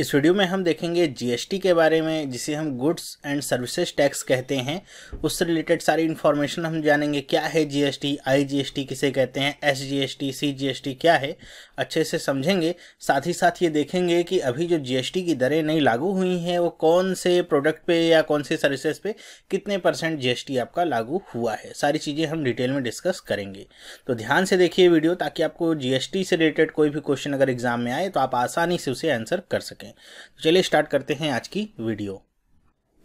इस वीडियो में हम देखेंगे जीएसटी के बारे में जिसे हम गुड्स एंड सर्विसेज टैक्स कहते हैं उससे रिलेटेड सारी इन्फॉर्मेशन हम जानेंगे क्या है जीएसटी आईजीएसटी किसे कहते हैं एसजीएसटी सीजीएसटी क्या है अच्छे से समझेंगे साथ ही साथ ये देखेंगे कि अभी जो जीएसटी की दरें नई लागू हुई हैं वो कौन से प्रोडक्ट पे या कौन से सर्विसेज पे कितने परसेंट जी आपका लागू हुआ है सारी चीज़ें हम डिटेल में डिस्कस करेंगे तो ध्यान से देखिए वीडियो ताकि आपको जी से रिलेटेड कोई भी क्वेश्चन अगर एग्जाम में आए तो आप आसानी से उसे आंसर कर सकें सकते हैं तो चलिए स्टार्ट करते हैं आज की वीडियो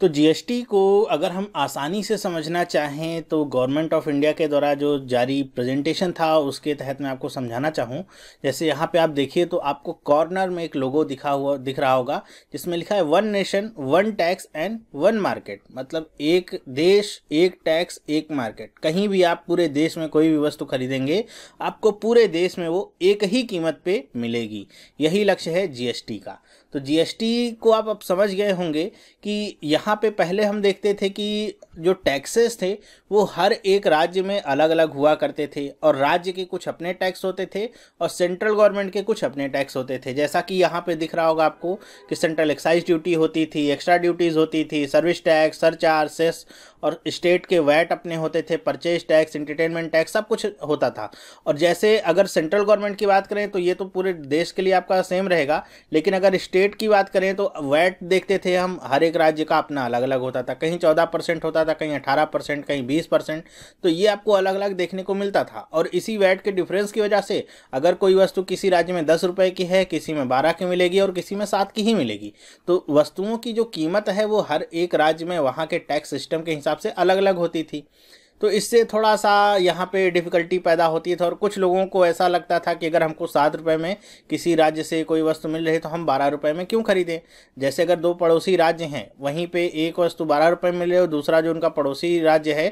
तो जीएसटी को अगर हम आसानी से समझना चाहें तो गवर्नमेंट ऑफ इंडिया के द्वारा जो जारी प्रेजेंटेशन था उसके तहत मैं आपको समझाना चाहूँ जैसे यहाँ पे आप देखिए तो आपको कॉर्नर में एक लोगो दिखा हुआ दिख रहा होगा जिसमें लिखा है one nation one tax and one market मतलब एक देश एक टैक्स एक मार्केट कहीं भी आप पूरे देश में कोई भी वस्तु खरीदेंगे आपको पूरे देश में वो एक ही कीमत पर मिलेगी यही लक्ष्य है जी का तो जीएसटी को आप अब समझ गए होंगे कि यहाँ पे पहले हम देखते थे कि जो टैक्सेस थे वो हर एक राज्य में अलग अलग हुआ करते थे और राज्य के कुछ अपने टैक्स होते थे और सेंट्रल गवर्नमेंट के कुछ अपने टैक्स होते थे जैसा कि यहाँ पे दिख रहा होगा आपको कि सेंट्रल एक्साइज ड्यूटी होती थी एक्स्ट्रा ड्यूटीज़ होती थी सर्विस टैक्स सरचार सेस और स्टेट के वैट अपने होते थे परचेज टैक्स इंटरटेनमेंट टैक्स सब कुछ होता था और जैसे अगर सेंट्रल गवर्नमेंट की बात करें तो ये तो पूरे देश के लिए आपका सेम रहेगा लेकिन अगर स्टेट की बात करें तो वैट देखते थे हम हर एक एक राज्य का अपना अलग अलग होता था कहीं चौदह परसेंट होता था कहीं अठारह परसेंट कहीं बीस परसेंट तो ये आपको अलग अलग देखने को मिलता था और इसी वैट के डिफरेंस की वजह से अगर कोई वस्तु किसी राज्य में दस रुपये की है किसी में बारह की मिलेगी और किसी में सात की ही मिलेगी तो वस्तुओं की जो कीमत है वो हर एक राज्य में वहाँ के टैक्स सिस्टम के हिसाब से अलग अलग होती थी तो इससे थोड़ा सा यहाँ पे डिफ़िकल्टी पैदा होती थी तो और कुछ लोगों को ऐसा लगता था कि अगर हमको सात रुपये में किसी राज्य से कोई वस्तु मिल रही तो हम बारह रुपये में क्यों खरीदें जैसे अगर दो पड़ोसी राज्य हैं वहीं पे एक वस्तु बारह रुपये में मिल रही और दूसरा जो उनका पड़ोसी राज्य है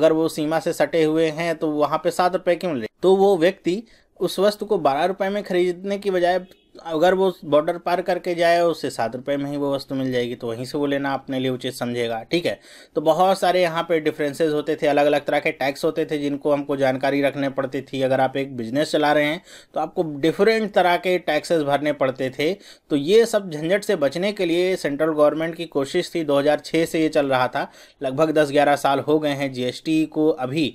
अगर वो सीमा से सटे हुए हैं तो वहाँ पर सात रुपये क्यों मिले तो वो व्यक्ति उस वस्तु को बारह रुपये में खरीदने की बजाय अगर वो बॉर्डर पार करके जाए उससे सात रुपये में ही वो वस्तु मिल जाएगी तो वहीं से वो लेना अपने लिए उचित समझेगा ठीक है तो बहुत सारे यहाँ पे डिफरेंसेस होते थे अलग अलग तरह के टैक्स होते थे जिनको हमको जानकारी रखने पड़ती थी अगर आप एक बिजनेस चला रहे हैं तो आपको डिफरेंट तरह के टैक्सेस भरने पड़ते थे तो ये सब झंझट से बचने के लिए सेंट्रल गवर्नमेंट की कोशिश थी दो से ये चल रहा था लगभग दस ग्यारह साल हो गए हैं जी को अभी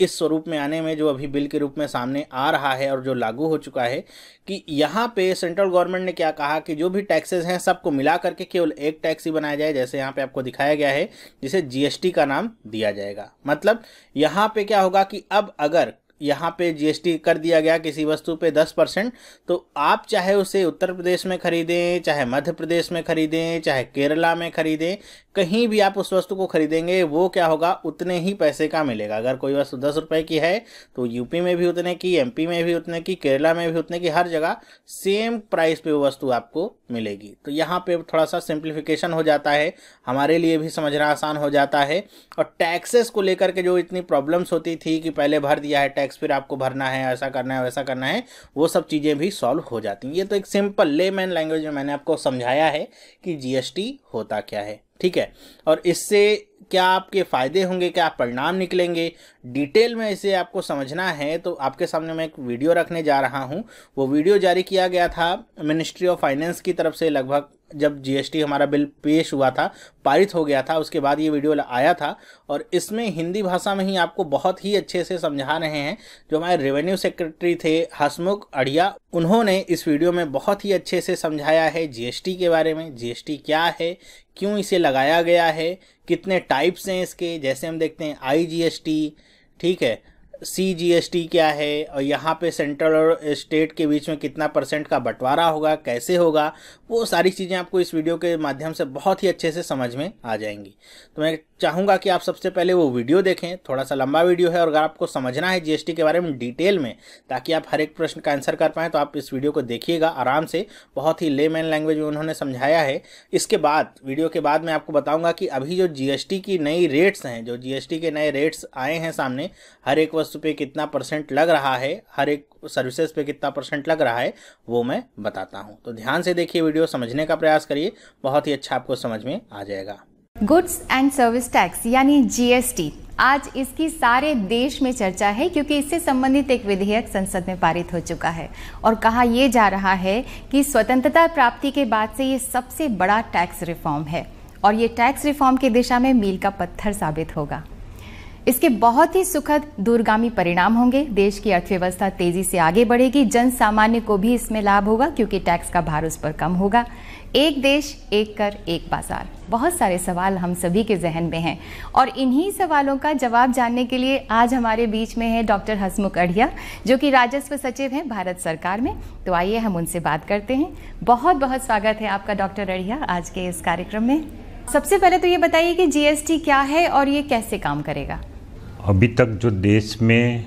इस स्वरूप में आने में जो अभी बिल के रूप में सामने आ रहा है और जो लागू हो चुका है कि यहाँ पे सेंट्रल गवर्नमेंट ने क्या कहा कि जो भी टैक्सेस हैं सबको मिला करके केवल एक टैक्स ही बनाया जाए जैसे यहाँ पे आपको दिखाया गया है जिसे जीएसटी का नाम दिया जाएगा मतलब यहाँ पे क्या होगा कि अब अगर यहाँ पे जीएसटी कर दिया गया किसी वस्तु पे दस परसेंट तो आप चाहे उसे उत्तर प्रदेश में खरीदें चाहे मध्य प्रदेश में खरीदें चाहे केरला में खरीदें कहीं भी आप उस वस्तु को खरीदेंगे वो क्या होगा उतने ही पैसे का मिलेगा अगर कोई वस्तु दस रुपये की है तो यूपी में भी उतने की एमपी में भी उतने की केरला में भी उतने की हर जगह सेम प्राइस पे वो वस्तु आपको मिलेगी तो यहाँ पे थोड़ा सा सिंप्लीफिकेशन हो जाता है हमारे लिए भी समझना आसान हो जाता है और टैक्सेस को लेकर के जो इतनी प्रॉब्लम्स होती थी कि पहले भर दिया है टैक्स टैक्स फिर आपको भरना है ऐसा करना है वैसा करना है वो सब चीज़ें भी सॉल्व हो जाती हैं ये तो एक सिंपल ले मैन लैंग्वेज में मैंने आपको समझाया है कि जीएसटी होता क्या है ठीक है और इससे क्या आपके फ़ायदे होंगे क्या परिणाम निकलेंगे डिटेल में इसे आपको समझना है तो आपके सामने मैं एक वीडियो रखने जा रहा हूं वो वीडियो जारी किया गया था मिनिस्ट्री ऑफ फाइनेंस की तरफ से लगभग जब जीएसटी हमारा बिल पेश हुआ था पारित हो गया था उसके बाद ये वीडियो आया था और इसमें हिंदी भाषा में ही आपको बहुत ही अच्छे से समझा रहे हैं जो हमारे रेवेन्यू सेक्रेटरी थे हसमुख अढ़िया उन्होंने इस वीडियो में बहुत ही अच्छे से समझाया है जीएसटी के बारे में जीएसटी क्या है क्यों इसे लगाया गया है कितने टाइप्स हैं इसके जैसे हम देखते हैं आई ठीक है सी टी क्या है और यहाँ पे सेंट्रल और स्टेट के बीच में कितना परसेंट का बंटवारा होगा कैसे होगा वो सारी चीज़ें आपको इस वीडियो के माध्यम से बहुत ही अच्छे से समझ में आ जाएंगी तो मैं चाहूँगा कि आप सबसे पहले वो वीडियो देखें थोड़ा सा लंबा वीडियो है और अगर आपको समझना है जीएसटी के बारे में डिटेल में ताकि आप हर एक प्रश्न का आंसर कर पाएँ तो आप इस वीडियो को देखिएगा आराम से बहुत ही लेमैन लैंग्वेज में उन्होंने समझाया है इसके बाद वीडियो के बाद मैं आपको बताऊँगा कि अभी जो जी की नई रेट्स हैं जो जी के नए रेट्स आए हैं सामने हर एक वस्तु पर कितना परसेंट लग रहा है हर एक सर्विसेज पे कितना परसेंट लग रहा है वो मैं बताता हूँ तो ध्यान से देखिए वीडियो समझने का प्रयास करिए बहुत ही अच्छा आपको समझ में आ जाएगा गुड्स एंड सर्विस टैक्स यानी जीएसटी आज इसकी सारे देश में चर्चा है क्योंकि इससे संबंधित एक विधेयक संसद में पारित हो चुका है और कहा यह जा रहा है कि स्वतंत्रता प्राप्ति के बाद से ये सबसे बड़ा टैक्स रिफॉर्म है और ये टैक्स रिफॉर्म की दिशा में मील का पत्थर साबित होगा इसके बहुत ही सुखद दूरगामी परिणाम होंगे देश की अर्थव्यवस्था तेजी से आगे बढ़ेगी जन सामान्य को भी इसमें लाभ होगा क्योंकि टैक्स का भार उस पर कम होगा एक देश एक कर एक बाजार बहुत सारे सवाल हम सभी के जहन में हैं और इन्हीं सवालों का जवाब जानने के लिए आज हमारे बीच में है डॉक्टर हसमुख अढ़िया जो कि राजस्व सचिव हैं भारत सरकार में तो आइए हम उनसे बात करते हैं बहुत बहुत स्वागत है आपका डॉक्टर अढ़िया आज के इस कार्यक्रम में सबसे पहले तो ये बताइए कि जीएसटी क्या है और ये कैसे काम करेगा अभी तक जो देश में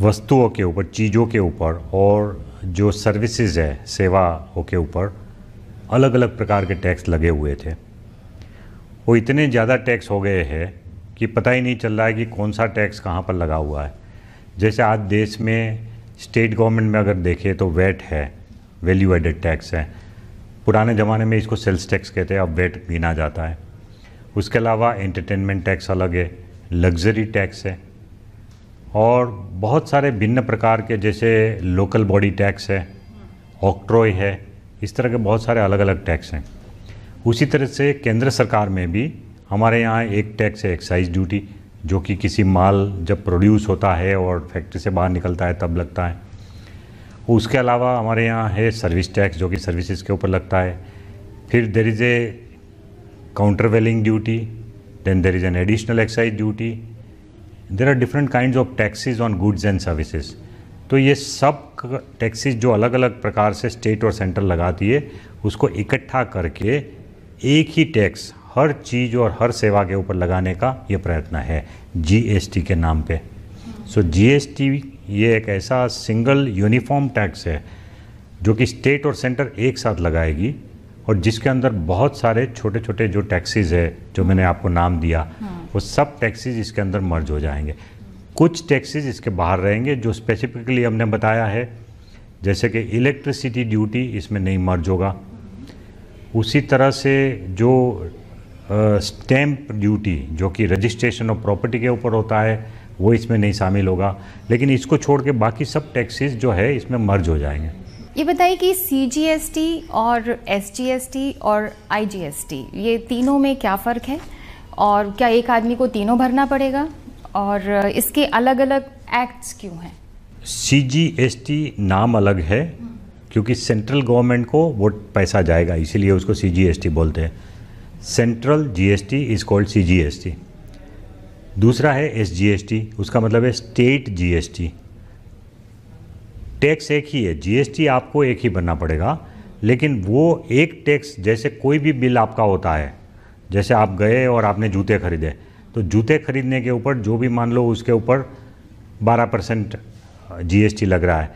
वस्तुओं के ऊपर चीज़ों के ऊपर और जो सर्विसेज है सेवाओं के ऊपर अलग अलग प्रकार के टैक्स लगे हुए थे वो इतने ज़्यादा टैक्स हो गए हैं कि पता ही नहीं चल रहा है कि कौन सा टैक्स कहाँ पर लगा हुआ है जैसे आज देश में स्टेट गवर्नमेंट में अगर देखें तो वैट है वैल्यू एडेड टैक्स है पुराने ज़माने में इसको सेल्स टैक्स कहते हैं अब वैट गिना जाता है उसके अलावा एंटरटेनमेंट टैक्स अलग है लग्जरी टैक्स है और बहुत सारे भिन्न प्रकार के जैसे लोकल बॉडी टैक्स है ऑक्ट्रॉय है इस तरह के बहुत सारे अलग अलग टैक्स हैं उसी तरह से केंद्र सरकार में भी हमारे यहाँ एक टैक्स है एक्साइज ड्यूटी जो कि किसी माल जब प्रोड्यूस होता है और फैक्ट्री से बाहर निकलता है तब लगता है उसके अलावा हमारे यहाँ है सर्विस टैक्स जो कि सर्विसेज के ऊपर लगता है फिर there is a countervailing duty then there is an additional excise duty there are different kind of taxes on goods and services तो ये सब टैक्सीज जो अलग अलग प्रकार से स्टेट और सेंटर लगाती है उसको इकट्ठा करके एक ही टैक्स हर चीज़ और हर सेवा के ऊपर लगाने का ये प्रयत्न है जीएसटी के नाम पे सो so, जीएसटी ये एक ऐसा सिंगल यूनिफॉर्म टैक्स है जो कि स्टेट और सेंटर एक साथ लगाएगी और जिसके अंदर बहुत सारे छोटे छोटे जो टैक्सीज है जो मैंने आपको नाम दिया हाँ। वो सब टैक्सीज इसके अंदर मर्ज हो जाएंगे कुछ टैक्सीज इसके बाहर रहेंगे जो स्पेसिफिकली हमने बताया है जैसे कि इलेक्ट्रिसिटी ड्यूटी इसमें नहीं मर्ज होगा उसी तरह से जो स्टैम्प ड्यूटी जो कि रजिस्ट्रेशन ऑफ प्रॉपर्टी के ऊपर होता है वो इसमें नहीं शामिल होगा लेकिन इसको छोड़ के बाकी सब टैक्सीज़ जो है इसमें मर्ज हो जाएंगे ये बताइए कि सी और एस और आई ये तीनों में क्या फ़र्क है और क्या एक आदमी को तीनों भरना पड़ेगा और इसके अलग अलग एक्ट्स क्यों हैं सी नाम अलग है क्योंकि सेंट्रल गवर्नमेंट को वो पैसा जाएगा इसीलिए उसको सी बोलते हैं central GST is called T दूसरा है टी उसका मतलब है स्टेट जीएसटी टैक्स एक ही है जीएसटी आपको एक ही भरना पड़ेगा लेकिन वो एक टैक्स जैसे कोई भी बिल आपका होता है जैसे आप गए और आपने जूते खरीदे तो जूते खरीदने के ऊपर जो भी मान लो उसके ऊपर 12 परसेंट जी लग रहा है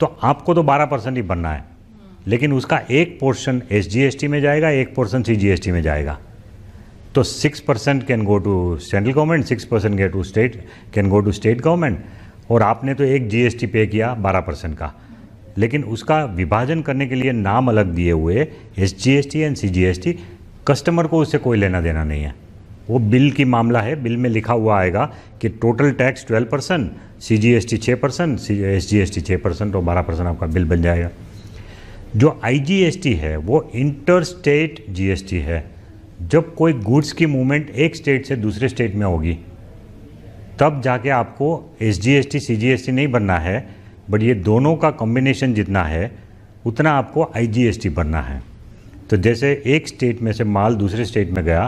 तो आपको तो 12 परसेंट ही बनना है लेकिन उसका एक पोर्शन एस में जाएगा एक पोर्शन सी में जाएगा तो six percent can go to central government six percent go to state can go to state government और आपने तो एक जीएसटी पे किया 12 परसेंट का लेकिन उसका विभाजन करने के लिए नाम अलग दिए हुए S G S T and C G S T customer को उससे कोई लेना देना नहीं है वो बिल की मामला है बिल में लिखा हुआ आएगा कि total tax 12 percent C G S T छः percent C S G S T छः परसेंट और बारह परसेंट आपका बिल बन जाएगा जो आई जी एस टी है वो inter state G S T है जब कोई गुड्स की मूवमेंट एक स्टेट से दूसरे स्टेट में होगी तब जाके आपको S G S T C G S T नहीं बनना है बट ये दोनों का कॉम्बिनेशन जितना है उतना आपको आई जी एस टी बनना है तो जैसे एक स्टेट में से माल दूसरे स्टेट में गया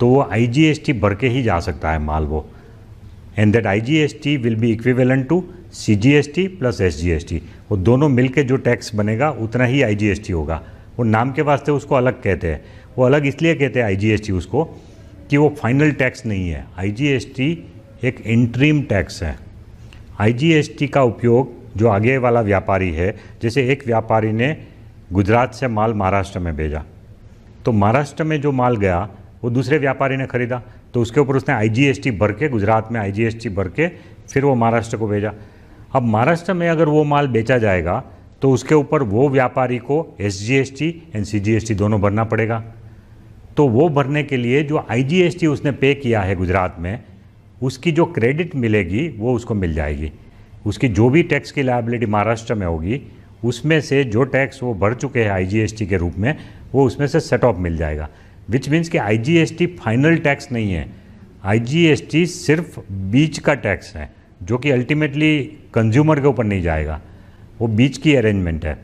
तो वो आई जी एस टी भर के ही जा सकता है माल वो and that I G S T will be equivalent to C G S T plus S G S T वो दोनों मिल के जो टैक्स बनेगा उतना ही आई जी एस टी होगा वो नाम के वास्ते उसको अलग कहते हैं वो अलग इसलिए कहते हैं आई जी एस टी उसको कि वो फाइनल टैक्स नहीं है आई जी एस टी एक इंट्रीम टैक्स है आईजीएसटी का उपयोग जो आगे वाला व्यापारी है जैसे एक व्यापारी ने गुजरात से माल महाराष्ट्र में भेजा तो महाराष्ट्र में जो माल गया वो दूसरे व्यापारी ने खरीदा तो उसके ऊपर उसने आईजीएसटी भर के गुजरात में आईजीएसटी भर के फिर वो महाराष्ट्र को भेजा अब महाराष्ट्र में अगर वो माल बेचा जाएगा तो उसके ऊपर वो व्यापारी को S G S T and C G S T दोनों भरना पड़ेगा तो वो भरने के लिए जो आई जी एस टी उसने पे किया है गुजरात में उसकी जो क्रेडिट मिलेगी वो उसको मिल जाएगी उसकी जो भी टैक्स की लाइबिलिटी महाराष्ट्र में होगी उसमें से जो टैक्स वो भर चुके हैं आईजीएसटी के रूप में वो उसमें से सेट ऑफ मिल जाएगा विच मीन्स कि आईजीएसटी फाइनल टैक्स नहीं है आईजीएसटी सिर्फ बीच का टैक्स है जो कि अल्टीमेटली कंज्यूमर के ऊपर नहीं जाएगा वो बीच की अरेंजमेंट है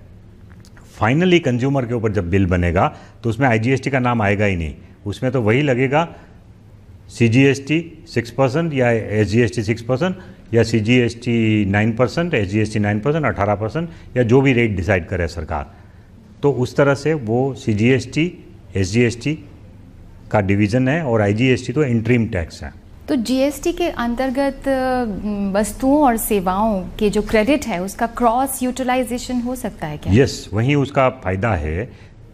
फाइनली कंज्यूमर के ऊपर जब बिल बनेगा तो उसमें आईजीएसटी का नाम आएगा ही नहीं उसमें तो वही लगेगा C G S T six percent या S G S T six percent या C G S T nine percent S G S T nine percent अठारह परसेंट या जो भी रेट डिसाइड करे सरकार तो उस तरह से वो C G S T S G S T का डिवीज़न है और आई जी एस टी तो इंट्रीम टैक्स है तो जीएसटी के अंतर्गत वस्तुओं और सेवाओं के जो क्रेडिट है उसका क्रॉस यूटिलाइजेशन हो सकता है क्या यस yes, वहीं उसका फ़ायदा है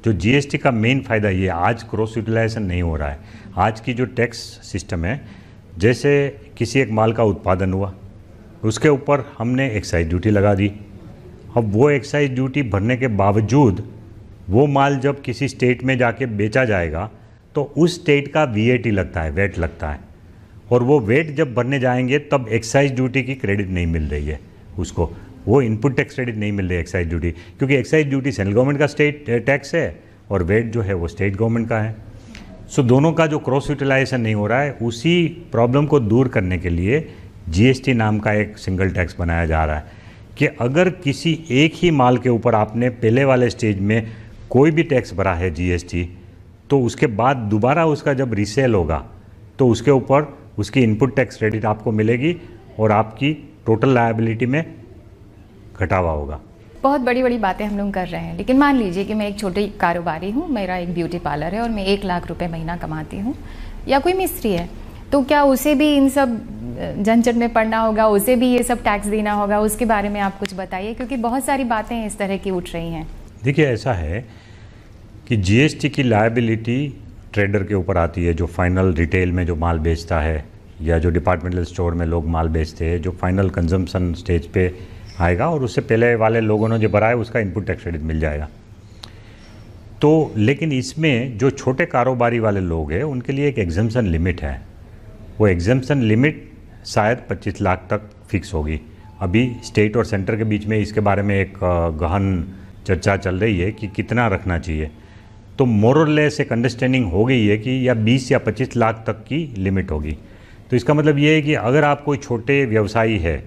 जो जीएसटी का मेन फ़ायदा ये आज क्रॉस यूटिलाइजेशन नहीं हो रहा है आज की जो टैक्स सिस्टम है जैसे किसी एक माल का उत्पादन हुआ उसके ऊपर हमने एक्साइज ड्यूटी लगा दी अब वो एक्साइज ड्यूटी भरने के बावजूद वो माल जब किसी स्टेट में जाके बेचा जाएगा तो उस स्टेट का वी लगता है वेट लगता है और वो वेट जब भरने जाएंगे तब एक्साइज ड्यूटी की क्रेडिट नहीं मिल रही है उसको वो इनपुट टैक्स क्रेडिट नहीं मिल रही एक्साइज ड्यूटी क्योंकि एक्साइज ड्यूटी सेंट्रल गवर्नमेंट का स्टेट टैक्स eh, है और वेट जो है वो स्टेट गवर्नमेंट का है सो दोनों का जो क्रॉस यूटिलाइजेशन नहीं हो रहा है उसी प्रॉब्लम को दूर करने के लिए जीएसटी नाम का एक सिंगल टैक्स बनाया जा रहा है कि अगर किसी एक ही माल के ऊपर आपने पहले वाले स्टेज में कोई भी टैक्स भरा है जीएसटी तो उसके बाद दोबारा उसका जब रिसेल होगा तो उसके ऊपर उसकी इनपुट टैक्स क्रेडिट आपको मिलेगी और आपकी टोटल लाइबिलिटी में घटावा होगा बहुत बड़ी बड़ी बातें हम लोग कर रहे हैं लेकिन मान लीजिए कि मैं एक छोटी कारोबारी हूँ मेरा एक ब्यूटी पार्लर है और मैं एक लाख रुपये महीना कमाती हूँ या कोई मिस्त्री है तो क्या उसे भी इन सब झंझट में पड़ना होगा उसे भी ये सब टैक्स देना होगा उसके बारे में आप कुछ बताइए क्योंकि बहुत सारी बातें इस तरह की उठ रही हैं देखिए ऐसा है कि जीएसटी की लाइबिलिटी ट्रेडर के ऊपर आती है जो फाइनल रिटेल में जो माल बेचता है या जो डिपार्टमेंटल स्टोर में लोग माल बेचते हैं जो फाइनल कंजम्पशन स्टेज पे आएगा और उससे पहले वाले लोगों ने जो भरा है उसका इनपुट टैक्स क्रेडिट मिल जाएगा तो लेकिन इसमें जो छोटे कारोबारी वाले लोग हैं उनके लिए एक एग्जम्सन लिमिट है वो एग्जम्सन लिमिट शायद 25 लाख तक फिक्स होगी अभी स्टेट और सेंटर के बीच में इसके बारे में एक गहन चर्चा चल रही है कि कितना रखना चाहिए तो मोरलेस एक अंडरस्टैंडिंग हो गई है कि या 20 या 25 लाख तक की लिमिट होगी तो इसका मतलब ये है कि अगर आप कोई छोटे व्यवसायी है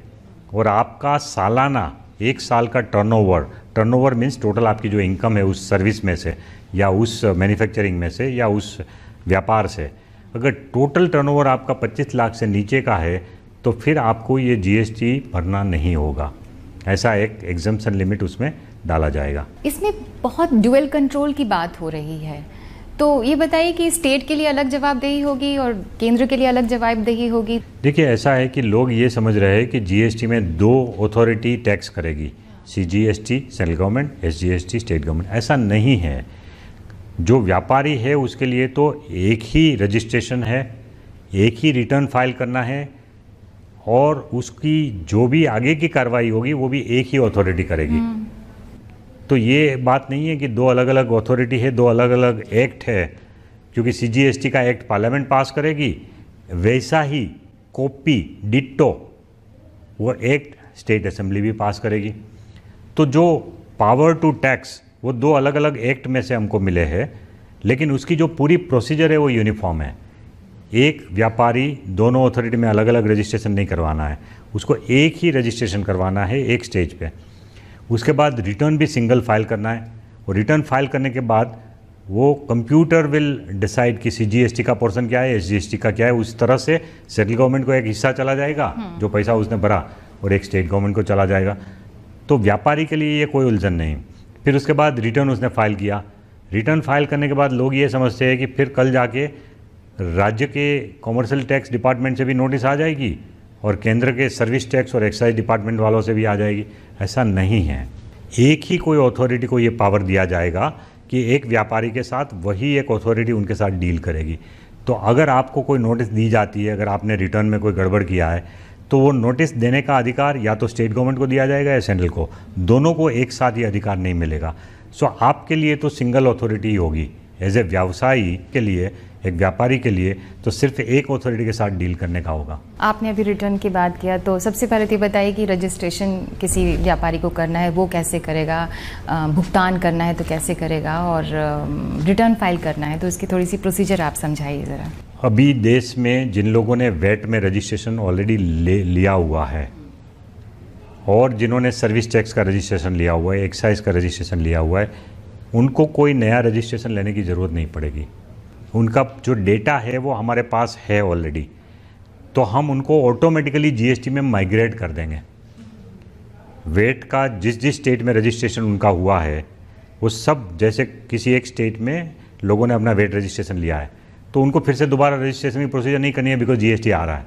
और आपका सालाना एक साल का टर्नओवर टर्नओवर मीन्स टोटल आपकी जो इनकम है उस सर्विस में से या उस मैन्युफैक्चरिंग में से या उस व्यापार से अगर टोटल टर्नओवर आपका 25 लाख से नीचे का है तो फिर आपको ये जीएसटी भरना नहीं होगा ऐसा एक एग्जम्पन लिमिट उसमें डाला जाएगा इसमें बहुत ड्यूएल कंट्रोल की बात हो रही है तो ये बताइए कि स्टेट के लिए अलग जवाबदेही होगी और केंद्र के लिए अलग जवाबदेही होगी देखिए ऐसा है कि लोग ये समझ रहे हैं कि जीएसटी में दो अथॉरिटी टैक्स करेगी C G S T central government S G S T state government ऐसा नहीं है जो व्यापारी है उसके लिए तो एक ही रजिस्ट्रेशन है एक ही रिटर्न फाइल करना है और उसकी जो भी आगे की कार्रवाई होगी वो भी एक ही अथॉरिटी करेगी हम्म। तो ये बात नहीं है कि दो अलग अलग अथॉरिटी है दो अलग अलग एक्ट है क्योंकि सीजीएसटी का एक्ट पार्लियामेंट पास करेगी वैसा ही कॉपी डिट्टो वो एक्ट स्टेट असेंबली भी पास करेगी तो जो पावर टू टैक्स वो दो अलग अलग एक्ट में से हमको मिले हैं लेकिन उसकी जो पूरी प्रोसीजर है वो यूनिफॉर्म है एक व्यापारी दोनों अथॉरिटी में अलग अलग रजिस्ट्रेशन नहीं करवाना है उसको एक ही रजिस्ट्रेशन करवाना है एक स्टेज पे उसके बाद रिटर्न भी सिंगल फाइल करना है और रिटर्न फाइल करने के बाद वो कंप्यूटर विल डिसाइड कि सी का पोर्सन क्या है एस का क्या है उस तरह से सेंट्रल गवर्नमेंट को एक हिस्सा चला जाएगा हम्म। जो पैसा उसने भरा और एक स्टेट गवर्नमेंट को चला जाएगा तो व्यापारी के लिए ये कोई उलझन नहीं फिर उसके बाद रिटर्न उसने फाइल किया रिटर्न फाइल करने के बाद लोग ये समझते हैं कि फिर कल जाके राज्य के कॉमर्शियल टैक्स डिपार्टमेंट से भी नोटिस आ जाएगी और केंद्र के सर्विस टैक्स और एक्साइज डिपार्टमेंट वालों से भी आ जाएगी ऐसा नहीं है एक ही कोई अथॉरिटी को ये पावर दिया जाएगा कि एक व्यापारी के साथ वही एक अथॉरिटी उनके साथ डील करेगी तो अगर आपको कोई नोटिस दी जाती है अगर आपने रिटर्न में कोई गड़बड़ किया है तो वो नोटिस देने का अधिकार या तो स्टेट गवर्नमेंट को दिया जाएगा या सेंट्रल को दोनों को एक साथ ये अधिकार नहीं मिलेगा सो आपके लिए तो सिंगल अथॉरिटी होगी एज ए व्यवसायी के लिए एक व्यापारी के लिए तो सिर्फ एक अथॉरिटी के साथ डील करने का होगा आपने अभी रिटर्न की बात किया तो सबसे पहले तो बताइए कि रजिस्ट्रेशन किसी व्यापारी को करना है वो कैसे करेगा भुगतान करना है तो कैसे करेगा और रिटर्न फाइल करना है तो इसकी थोड़ी सी प्रोसीजर आप समझाइए ज़रा अभी देश में जिन लोगों ने वेट में रजिस्ट्रेशन ऑलरेडी ले लिया हुआ है और जिन्होंने सर्विस टैक्स का रजिस्ट्रेशन लिया हुआ है एक्साइज का रजिस्ट्रेशन लिया हुआ है उनको कोई नया रजिस्ट्रेशन लेने की ज़रूरत नहीं पड़ेगी उनका जो डेटा है वो हमारे पास है ऑलरेडी तो हम उनको ऑटोमेटिकली जीएसटी में माइग्रेट कर देंगे वेट का जिस जिस स्टेट में रजिस्ट्रेशन उनका हुआ है वो सब जैसे किसी एक स्टेट में लोगों ने अपना वेट रजिस्ट्रेशन लिया है तो उनको फिर से दोबारा रजिस्ट्रेशन की प्रोसीजर नहीं करनी है बिकॉज जीएसटी आ रहा है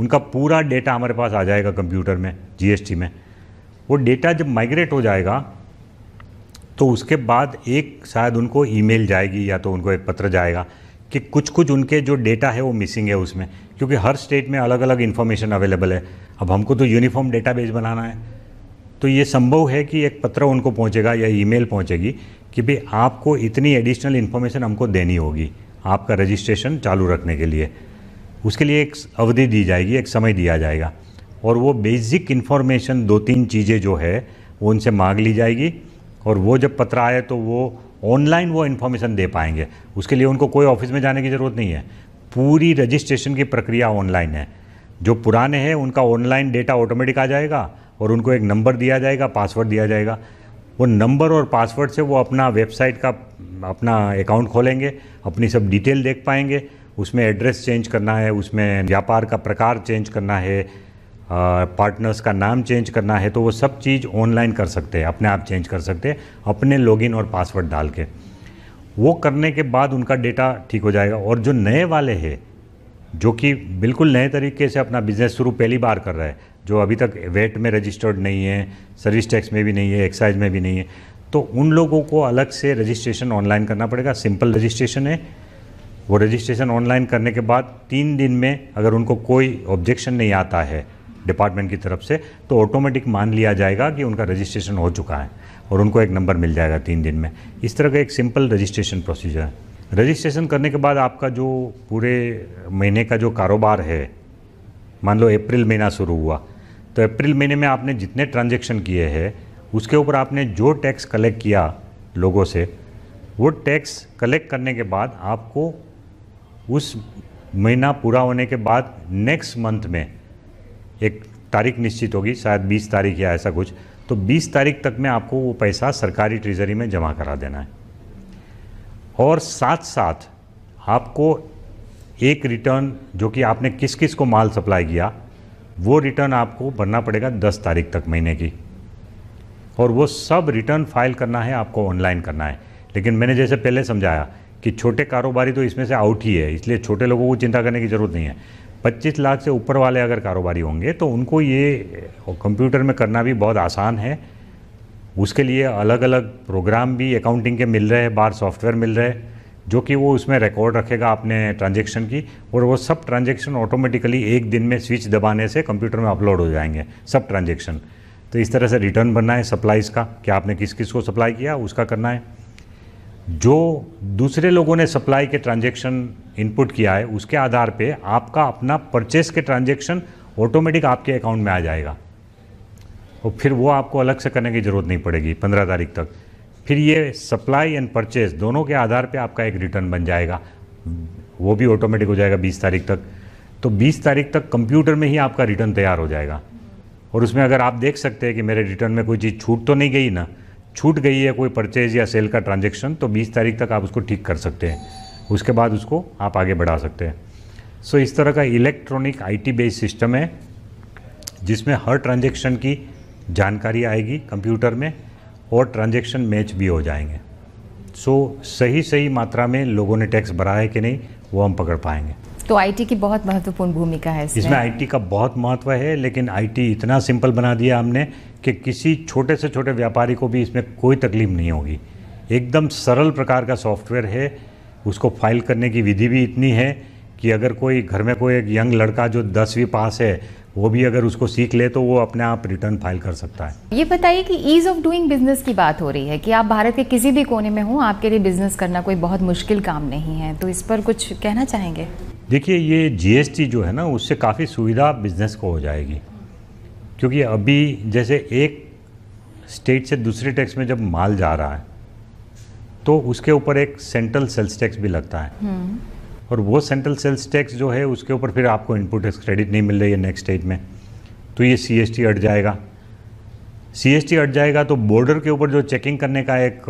उनका पूरा डेटा हमारे पास आ जाएगा कंप्यूटर में जीएसटी में वो डेटा जब माइग्रेट हो जाएगा तो उसके बाद एक शायद उनको ईमेल जाएगी या तो उनको एक पत्र जाएगा कि कुछ कुछ उनके जो डेटा है वो मिसिंग है उसमें क्योंकि हर स्टेट में अलग अलग इन्फॉर्मेशन अवेलेबल है अब हमको तो यूनिफॉर्म डेटा बनाना है तो ये संभव है कि एक पत्र उनको पहुँचेगा या ई पहुँचेगी कि भाई आपको इतनी एडिशनल इन्फॉर्मेशन हमको देनी होगी आपका रजिस्ट्रेशन चालू रखने के लिए उसके लिए एक अवधि दी जाएगी एक समय दिया जाएगा और वो बेसिक इन्फॉर्मेशन दो तीन चीज़ें जो है वो उनसे मांग ली जाएगी और वो जब पत्र आए तो वो ऑनलाइन वो इन्फॉर्मेशन दे पाएंगे उसके लिए उनको कोई ऑफिस में जाने की ज़रूरत नहीं है पूरी रजिस्ट्रेशन की प्रक्रिया ऑनलाइन है जो पुराने हैं उनका ऑनलाइन डेटा ऑटोमेटिक आ जाएगा और उनको एक नंबर दिया जाएगा पासवर्ड दिया जाएगा वो नंबर और पासवर्ड से वो अपना वेबसाइट का अपना अकाउंट खोलेंगे अपनी सब डिटेल देख पाएंगे उसमें एड्रेस चेंज करना है उसमें व्यापार का प्रकार चेंज करना है पार्टनर्स का नाम चेंज करना है तो वो सब चीज़ ऑनलाइन कर सकते हैं अपने आप चेंज कर सकते हैं अपने लॉगिन और पासवर्ड डाल के वो करने के बाद उनका डेटा ठीक हो जाएगा और जो नए वाले हैं जो कि बिल्कुल नए तरीके से अपना बिज़नेस शुरू पहली बार कर रहा है जो अभी तक वेट में रजिस्टर्ड नहीं है सर्विस टैक्स में भी नहीं है एक्साइज में भी नहीं है तो उन लोगों को अलग से रजिस्ट्रेशन ऑनलाइन करना पड़ेगा सिंपल रजिस्ट्रेशन है वो रजिस्ट्रेशन ऑनलाइन करने के बाद तीन दिन में अगर उनको कोई ऑब्जेक्शन नहीं आता है डिपार्टमेंट की तरफ से तो ऑटोमेटिक मान लिया जाएगा कि उनका रजिस्ट्रेशन हो चुका है और उनको एक नंबर मिल जाएगा तीन दिन में इस तरह का एक सिंपल रजिस्ट्रेशन प्रोसीजर है रजिस्ट्रेशन करने के बाद आपका जो पूरे महीने का जो कारोबार है मान लो अप्रैल महीना शुरू हुआ तो अप्रैल महीने में आपने जितने ट्रांजेक्शन किए हैं उसके ऊपर आपने जो टैक्स कलेक्ट किया लोगों से वो टैक्स कलेक्ट करने के बाद आपको उस महीना पूरा होने के बाद नेक्स्ट मंथ में एक तारीख निश्चित होगी शायद बीस तारीख या ऐसा कुछ तो बीस तारीख तक में आपको वो पैसा सरकारी ट्रेजरी में जमा करा देना है और साथ साथ आपको एक रिटर्न जो कि आपने किस किस को माल सप्लाई किया वो रिटर्न आपको भरना पड़ेगा दस तारीख तक महीने की और वो सब रिटर्न फाइल करना है आपको ऑनलाइन करना है लेकिन मैंने जैसे पहले समझाया कि छोटे कारोबारी तो इसमें से आउट ही है इसलिए छोटे लोगों को चिंता करने की ज़रूरत नहीं है पच्चीस लाख से ऊपर वाले अगर कारोबारी होंगे तो उनको ये कंप्यूटर में करना भी बहुत आसान है उसके लिए अलग अलग प्रोग्राम भी अकाउंटिंग के मिल रहे हैं बाहर सॉफ्टवेयर मिल रहे हैं जो कि वो उसमें रिकॉर्ड रखेगा आपने ट्रांजेक्शन की और वो सब ट्रांजेक्शन ऑटोमेटिकली एक दिन में स्विच दबाने से कंप्यूटर में अपलोड हो जाएंगे सब ट्रांजेक्शन तो इस तरह से रिटर्न बनना है सप्लाईज का कि आपने किस किस को सप्लाई किया उसका करना है जो दूसरे लोगों ने सप्लाई के ट्रांजेक्शन इनपुट किया है उसके आधार पे आपका अपना परचेस के ट्रांजेक्शन ऑटोमेटिक आपके अकाउंट में आ जाएगा और फिर वो आपको अलग से करने की ज़रूरत नहीं पड़ेगी पंद्रह तारीख तक फिर ये सप्लाई एंड परचेज दोनों के आधार पे आपका एक रिटर्न बन जाएगा वो भी ऑटोमेटिक हो जाएगा बीस तारीख तक तो बीस तारीख तक कंप्यूटर में ही आपका रिटर्न तैयार हो जाएगा और उसमें अगर आप देख सकते हैं कि मेरे रिटर्न में कोई चीज़ छूट तो नहीं गई ना छूट गई है कोई परचेज या सेल का ट्रांजेक्शन तो बीस तारीख तक आप उसको ठीक कर सकते हैं उसके बाद उसको आप आगे बढ़ा सकते हैं सो so, इस तरह का इलेक्ट्रॉनिक आईटी बेस्ड सिस्टम है जिसमें हर ट्रांजेक्शन की जानकारी आएगी कंप्यूटर में और ट्रांजेक्शन मैच भी हो जाएंगे सो so, सही सही मात्रा में लोगों ने टैक्स भरा है कि नहीं वो हम पकड़ पाएंगे तो आईटी की बहुत महत्वपूर्ण भूमिका है इसमें आईटी का बहुत महत्व है लेकिन आईटी इतना सिंपल बना दिया हमने कि किसी छोटे से छोटे व्यापारी को भी इसमें कोई तकलीफ नहीं होगी एकदम सरल प्रकार का सॉफ्टवेयर है उसको फाइल करने की विधि भी इतनी है कि अगर कोई घर में कोई एक यंग लड़का जो दसवीं पास है वो भी अगर उसको सीख ले तो वो अपने आप रिटर्न फाइल कर सकता है ये बताइए कि ईज ऑफ डूइंग बिजनेस की बात हो रही है कि आप भारत के किसी भी कोने में हो आपके लिए बिजनेस करना कोई बहुत मुश्किल काम नहीं है तो इस पर कुछ कहना चाहेंगे देखिए ये जीएसटी जो है ना उससे काफ़ी सुविधा बिजनेस को हो जाएगी क्योंकि अभी जैसे एक स्टेट से दूसरे टैक्स में जब माल जा रहा है तो उसके ऊपर एक सेंट्रल सेल्स टैक्स भी लगता है हम्म। और वो सेंट्रल सेल्स टैक्स जो है उसके ऊपर फिर आपको इनपुट क्रेडिट नहीं मिल रही है नेक्स्ट स्टेज में तो ये सी एस अट जाएगा सी एस अट जाएगा तो बॉर्डर के ऊपर जो चेकिंग करने का एक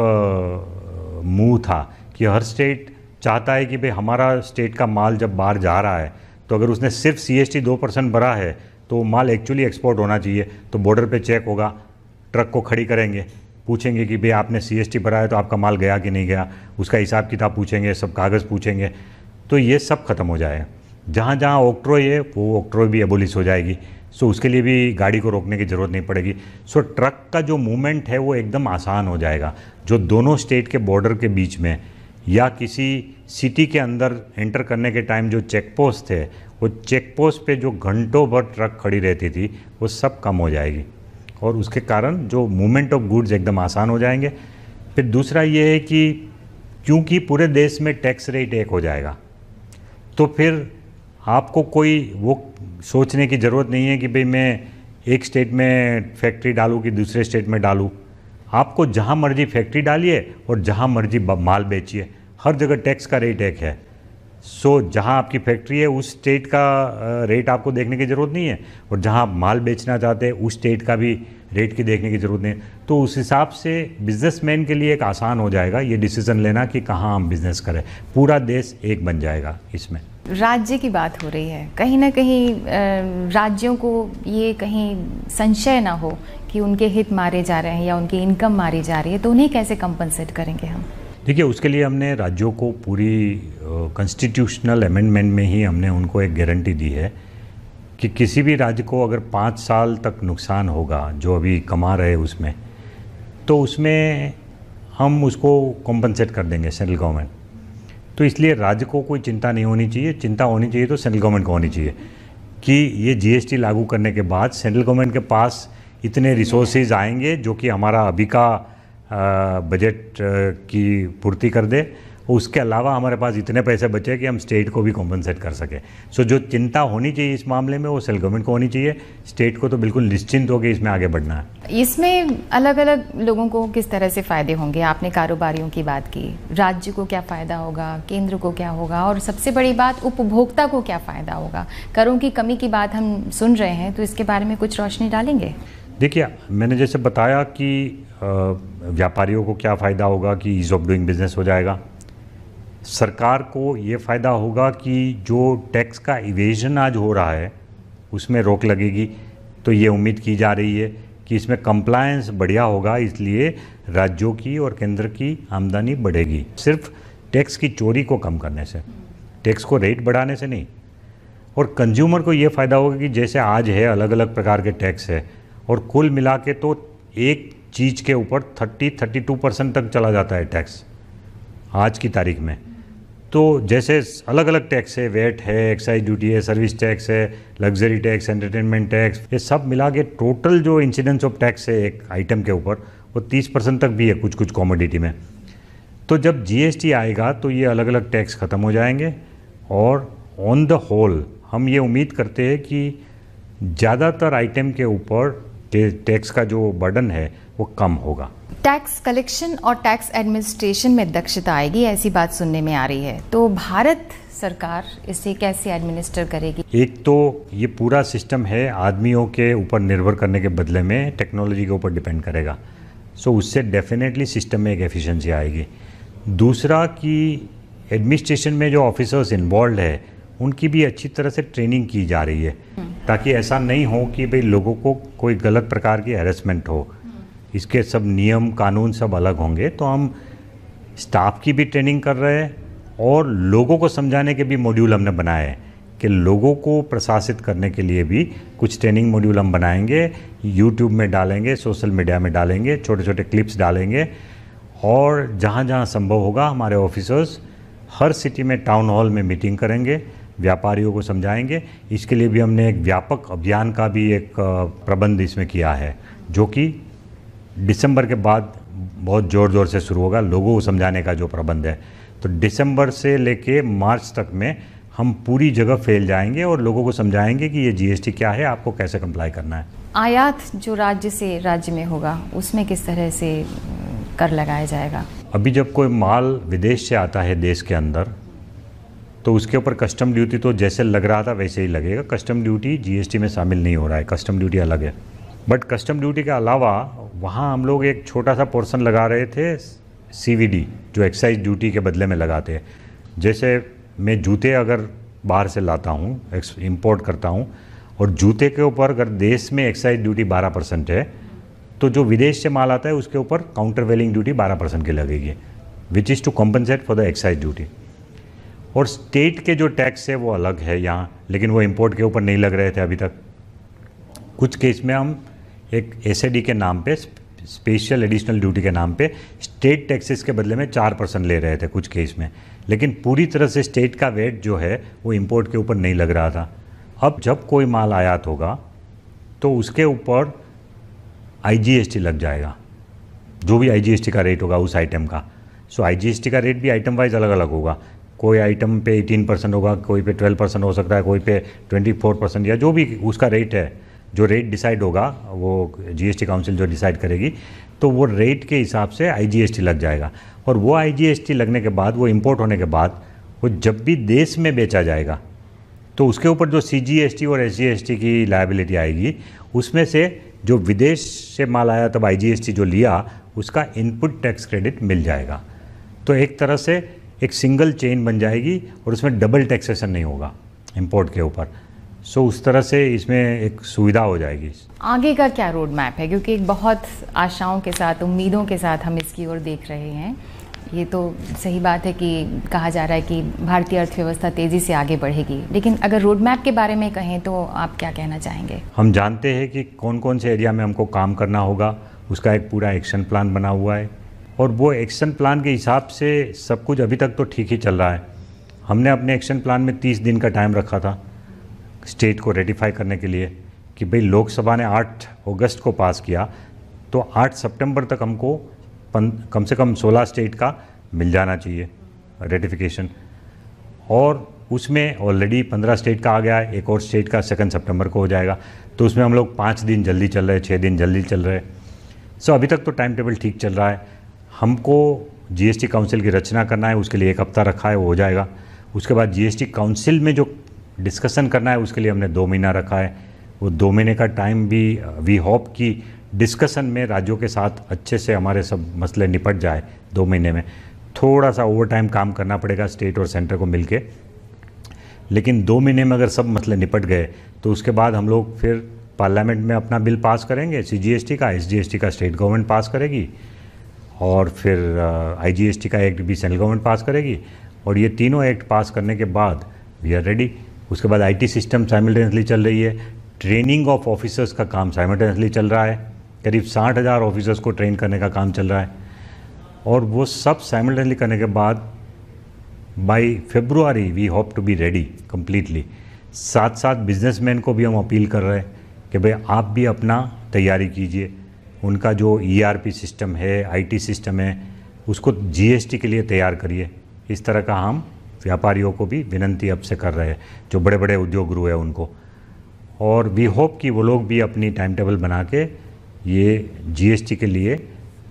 मूव था कि हर स्टेट चाहता है कि भाई हमारा स्टेट का माल जब बाहर जा रहा है तो अगर उसने सिर्फ सी एस दो परसेंट भरा है तो माल एक्चुअली एक्सपोर्ट होना चाहिए तो बॉर्डर पे चेक होगा ट्रक को खड़ी करेंगे पूछेंगे कि भाई आपने सीएसटी भरा है तो आपका माल गया कि नहीं गया उसका हिसाब किताब पूछेंगे सब कागज़ पूछेंगे तो ये सब खत्म हो जाएगा जहाँ जहाँ ऑक्ट्रोय है वो ऑक्ट्रोय भी एबोलिस हो जाएगी सो उसके लिए भी गाड़ी को रोकने की ज़रूरत नहीं पड़ेगी सो ट्रक का जो मूवमेंट है वो एकदम आसान हो जाएगा जो दोनों स्टेट के बॉर्डर के बीच में या किसी सिटी के अंदर एंटर करने के टाइम जो चेक पोस्ट थे वो चेक पोस्ट पे जो घंटों भर ट्रक खड़ी रहती थी वो सब कम हो जाएगी और उसके कारण जो मूवमेंट ऑफ गुड्स एकदम आसान हो जाएंगे फिर दूसरा ये है कि क्योंकि पूरे देश में टैक्स रेट एक हो जाएगा तो फिर आपको कोई वो सोचने की ज़रूरत नहीं है कि भाई मैं एक स्टेट में फैक्ट्री डालूँ कि दूसरे स्टेट में डालूँ आपको जहाँ मर्जी फैक्ट्री डालिए और जहाँ मर्जी माल बेचिए हर जगह टैक्स का रेट एक है सो so, जहाँ आपकी फैक्ट्री है उस स्टेट का रेट आपको देखने की ज़रूरत नहीं है और जहाँ आप माल बेचना चाहते हैं उस स्टेट का भी रेट की देखने की ज़रूरत नहीं है तो उस हिसाब से बिजनेसमैन के लिए एक आसान हो जाएगा ये डिसीज़न लेना कि कहाँ हम बिज़नेस करें पूरा देश एक बन जाएगा इसमें राज्य की बात हो रही है कहीं ना कहीं राज्यों को ये कहीं संशय ना हो कि उनके हित मारे जा रहे हैं या उनकी इनकम मारी जा रही है तो उन्हें कैसे कंपनसेट करेंगे हम देखिए उसके लिए हमने राज्यों को पूरी कॉन्स्टिट्यूशनल अमेंडमेंट में ही हमने उनको एक गारंटी दी है कि किसी भी राज्य को अगर पाँच साल तक नुकसान होगा जो अभी कमा रहे उसमें तो उसमें हम उसको कॉम्पनसेट कर देंगे सेंट्रल गवर्नमेंट तो इसलिए राज्य को कोई चिंता नहीं होनी चाहिए चिंता होनी चाहिए तो सेंट्रल गवर्नमेंट को होनी चाहिए कि ये जीएसटी लागू करने के बाद सेंट्रल गवर्नमेंट के पास इतने रिसोर्सेज आएंगे जो कि हमारा अभी का बजट की पूर्ति कर दे उसके अलावा हमारे पास इतने पैसे बचे कि हम स्टेट को भी कॉम्पनसेट कर सकें सो so, जो चिंता होनी चाहिए इस मामले में वो सेल गवर्नमेंट को होनी चाहिए स्टेट को तो बिल्कुल निश्चिंत होकर इसमें आगे बढ़ना है इसमें अलग अलग लोगों को किस तरह से फ़ायदे होंगे आपने कारोबारियों की बात की राज्य को क्या फ़ायदा होगा केंद्र को क्या होगा और सबसे बड़ी बात उपभोक्ता को क्या फ़ायदा होगा करों की कमी की बात हम सुन रहे हैं तो इसके बारे में कुछ रोशनी डालेंगे देखिए मैंने जैसे बताया कि व्यापारियों को क्या फ़ायदा होगा कि ईज़ ऑफ डूइंग बिज़नेस हो जाएगा सरकार को ये फ़ायदा होगा कि जो टैक्स का इवेजन आज हो रहा है उसमें रोक लगेगी तो ये उम्मीद की जा रही है कि इसमें कंप्लायंस बढ़िया होगा इसलिए राज्यों की और केंद्र की आमदनी बढ़ेगी सिर्फ टैक्स की चोरी को कम करने से टैक्स को रेट बढ़ाने से नहीं और कंज्यूमर को ये फ़ायदा होगा कि जैसे आज है अलग अलग प्रकार के टैक्स है और कुल मिला के तो एक चीज़ के ऊपर 30 32 परसेंट तक चला जाता है टैक्स आज की तारीख में तो जैसे अलग अलग टैक्स है वेट है एक्साइज ड्यूटी है सर्विस टैक्स है लग्जरी टैक्स एंटरटेनमेंट टैक्स ये सब मिला के टोटल जो इंसिडेंस ऑफ टैक्स है एक आइटम के ऊपर वो 30 परसेंट तक भी है कुछ कुछ कॉमोडिटी में तो जब जीएसटी आएगा तो ये अलग अलग टैक्स ख़त्म हो जाएंगे और ऑन द होल हम ये उम्मीद करते हैं कि ज़्यादातर आइटम के ऊपर टैक्स का जो बर्डन है वो कम होगा टैक्स कलेक्शन और टैक्स एडमिनिस्ट्रेशन में दक्षता आएगी ऐसी बात सुनने में आ रही है तो भारत सरकार इसे कैसे एडमिनिस्टर करेगी एक तो ये पूरा सिस्टम है आदमियों के ऊपर निर्भर करने के बदले में टेक्नोलॉजी के ऊपर डिपेंड करेगा सो so, उससे डेफिनेटली सिस्टम में एक एफिशिएंसी आएगी दूसरा कि एडमिनिस्ट्रेशन में जो ऑफिसर्स इन्वॉल्व है उनकी भी अच्छी तरह से ट्रेनिंग की जा रही है हम्म। ताकि ऐसा नहीं हो कि भाई लोगों को कोई गलत प्रकार की हेरसमेंट हो इसके सब नियम कानून सब अलग होंगे तो हम स्टाफ की भी ट्रेनिंग कर रहे हैं और लोगों को समझाने के भी मॉड्यूल हमने बनाए हैं कि लोगों को प्रशासित करने के लिए भी कुछ ट्रेनिंग मॉड्यूल हम बनाएंगे यूट्यूब में डालेंगे सोशल मीडिया में डालेंगे छोटे छोटे क्लिप्स डालेंगे और जहाँ जहाँ संभव होगा हमारे ऑफिसर्स हर सिटी में टाउन हॉल में मीटिंग करेंगे व्यापारियों को समझाएंगे इसके लिए भी हमने एक व्यापक अभियान का भी एक प्रबंध इसमें किया है जो कि दिसंबर के बाद बहुत ज़ोर ज़ोर से शुरू होगा लोगों को समझाने का जो प्रबंध है तो दिसंबर से लेके मार्च तक में हम पूरी जगह फैल जाएंगे और लोगों को समझाएंगे कि ये जीएसटी क्या है आपको कैसे कंप्लाई करना है आयात जो राज्य से राज्य में होगा उसमें किस तरह से कर लगाया जाएगा अभी जब कोई माल विदेश से आता है देश के अंदर तो उसके ऊपर कस्टम ड्यूटी तो जैसे लग रहा था वैसे ही लगेगा कस्टम ड्यूटी जीएसटी में शामिल नहीं हो रहा है कस्टम ड्यूटी अलग है बट कस्टम ड्यूटी के अलावा वहाँ हम लोग एक छोटा सा पोर्सन लगा रहे थे सीवीडी जो एक्साइज ड्यूटी के बदले में लगाते हैं जैसे मैं जूते अगर बाहर से लाता हूँ इम्पोर्ट करता हूँ और जूते के ऊपर अगर देश में एक्साइज ड्यूटी 12 परसेंट है तो जो विदेश से माल आता है उसके ऊपर काउंटर वेलिंग ड्यूटी 12 परसेंट की लगेगी which is to compensate for the excise duty और स्टेट के जो टैक्स है वो अलग है यहाँ लेकिन वो इम्पोर्ट के ऊपर नहीं लग रहे थे अभी तक कुछ केस में हम एक एस के नाम पे स्पेशल एडिशनल ड्यूटी के नाम पे स्टेट टैक्सेस के बदले में चार परसेंट ले रहे थे कुछ केस में लेकिन पूरी तरह से स्टेट का वेट जो है वो इम्पोर्ट के ऊपर नहीं लग रहा था अब जब कोई माल आयात होगा तो उसके ऊपर आईजीएसटी लग जाएगा जो भी आईजीएसटी का रेट होगा उस आइटम का सो आईजीएसटी का रेट भी आइटम वाइज अलग अलग होगा कोई आइटम पे 18 परसेंट होगा कोई पे 12 परसेंट हो सकता है कोई पे 24 परसेंट या जो भी उसका रेट है जो रेट डिसाइड होगा वो जीएसटी काउंसिल जो डिसाइड करेगी तो वो रेट के हिसाब से आईजीएसटी लग जाएगा और वो आईजीएसटी लगने के बाद वो इम्पोर्ट होने के बाद वो जब भी देश में बेचा जाएगा तो उसके ऊपर जो सी और एस की लाइबिलिटी आएगी उसमें से जो विदेश से माल आया तब आई जो लिया उसका इनपुट टैक्स क्रेडिट मिल जाएगा तो एक तरह से एक सिंगल चेन बन जाएगी और उसमें डबल टैक्सेशन नहीं होगा इम्पोर्ट के ऊपर सो उस तरह से इसमें एक सुविधा हो जाएगी आगे का क्या रोड मैप है क्योंकि एक बहुत आशाओं के साथ उम्मीदों के साथ हम इसकी ओर देख रहे हैं ये तो सही बात है कि कहा जा रहा है कि भारतीय अर्थव्यवस्था तेज़ी से आगे बढ़ेगी लेकिन अगर रोड मैप के बारे में कहें तो आप क्या कहना चाहेंगे हम जानते हैं कि कौन कौन से एरिया में हमको काम करना होगा उसका एक पूरा एक्शन प्लान बना हुआ है और वो एक्शन प्लान के हिसाब से सब कुछ अभी तक तो ठीक ही चल रहा है हमने अपने एक्शन प्लान में तीस दिन का टाइम रखा था स्टेट को रेटिफाई करने के लिए कि भाई लोकसभा ने 8 अगस्त को पास किया तो 8 सितंबर तक हमको कम से कम 16 स्टेट का मिल जाना चाहिए रेटिफिकेशन और उसमें ऑलरेडी 15 स्टेट का आ गया है एक और स्टेट का सेकेंड सितंबर को हो जाएगा तो उसमें हम लोग पाँच दिन जल्दी चल रहे छः दिन जल्दी चल रहे सो अभी तक तो टाइम टेबल ठीक चल रहा है हमको जीएसटी काउंसिल की रचना करना है उसके लिए एक हफ्ता रखा है वो हो जाएगा उसके बाद जीएसटी काउंसिल में जो डिस्कशन करना है उसके लिए हमने दो महीना रखा है वो दो महीने का टाइम भी वी होप कि डिस्कशन में राज्यों के साथ अच्छे से हमारे सब मसले निपट जाए दो महीने में थोड़ा सा ओवर टाइम काम करना पड़ेगा स्टेट और सेंटर को मिलके लेकिन दो महीने में अगर सब मसले निपट गए तो उसके बाद हम लोग फिर पार्लियामेंट में अपना बिल पास करेंगे सी का एस का स्टेट गवर्नमेंट पास करेगी और फिर आई uh, का एक्ट भी सेंट्रल गवर्नमेंट पास करेगी और ये तीनों एक्ट पास करने के बाद वी आर रेडी उसके बाद आईटी सिस्टम साइमल्टेनियसली चल रही है ट्रेनिंग ऑफ ऑफिसर्स का काम साइमल्टेनियसली चल रहा है करीब साठ हज़ार ऑफिसर्स को ट्रेन करने का काम चल रहा है और वो सब साइमल्टेनसली करने के बाद by February we hope to be ready completely साथ साथ बिजनेसमैन को भी हम अपील कर रहे हैं कि भाई आप भी अपना तैयारी कीजिए उनका जो ईआरपी e सिस्टम है आईटी सिस्टम है उसको जीएसटी के लिए तैयार करिए इस तरह का हम व्यापारियों को भी विनंती अब से कर रहे हैं जो बड़े बड़े उद्योग गुरु हैं उनको और वी होप कि वो लोग भी अपनी टाइम टेबल बना के ये जीएसटी के लिए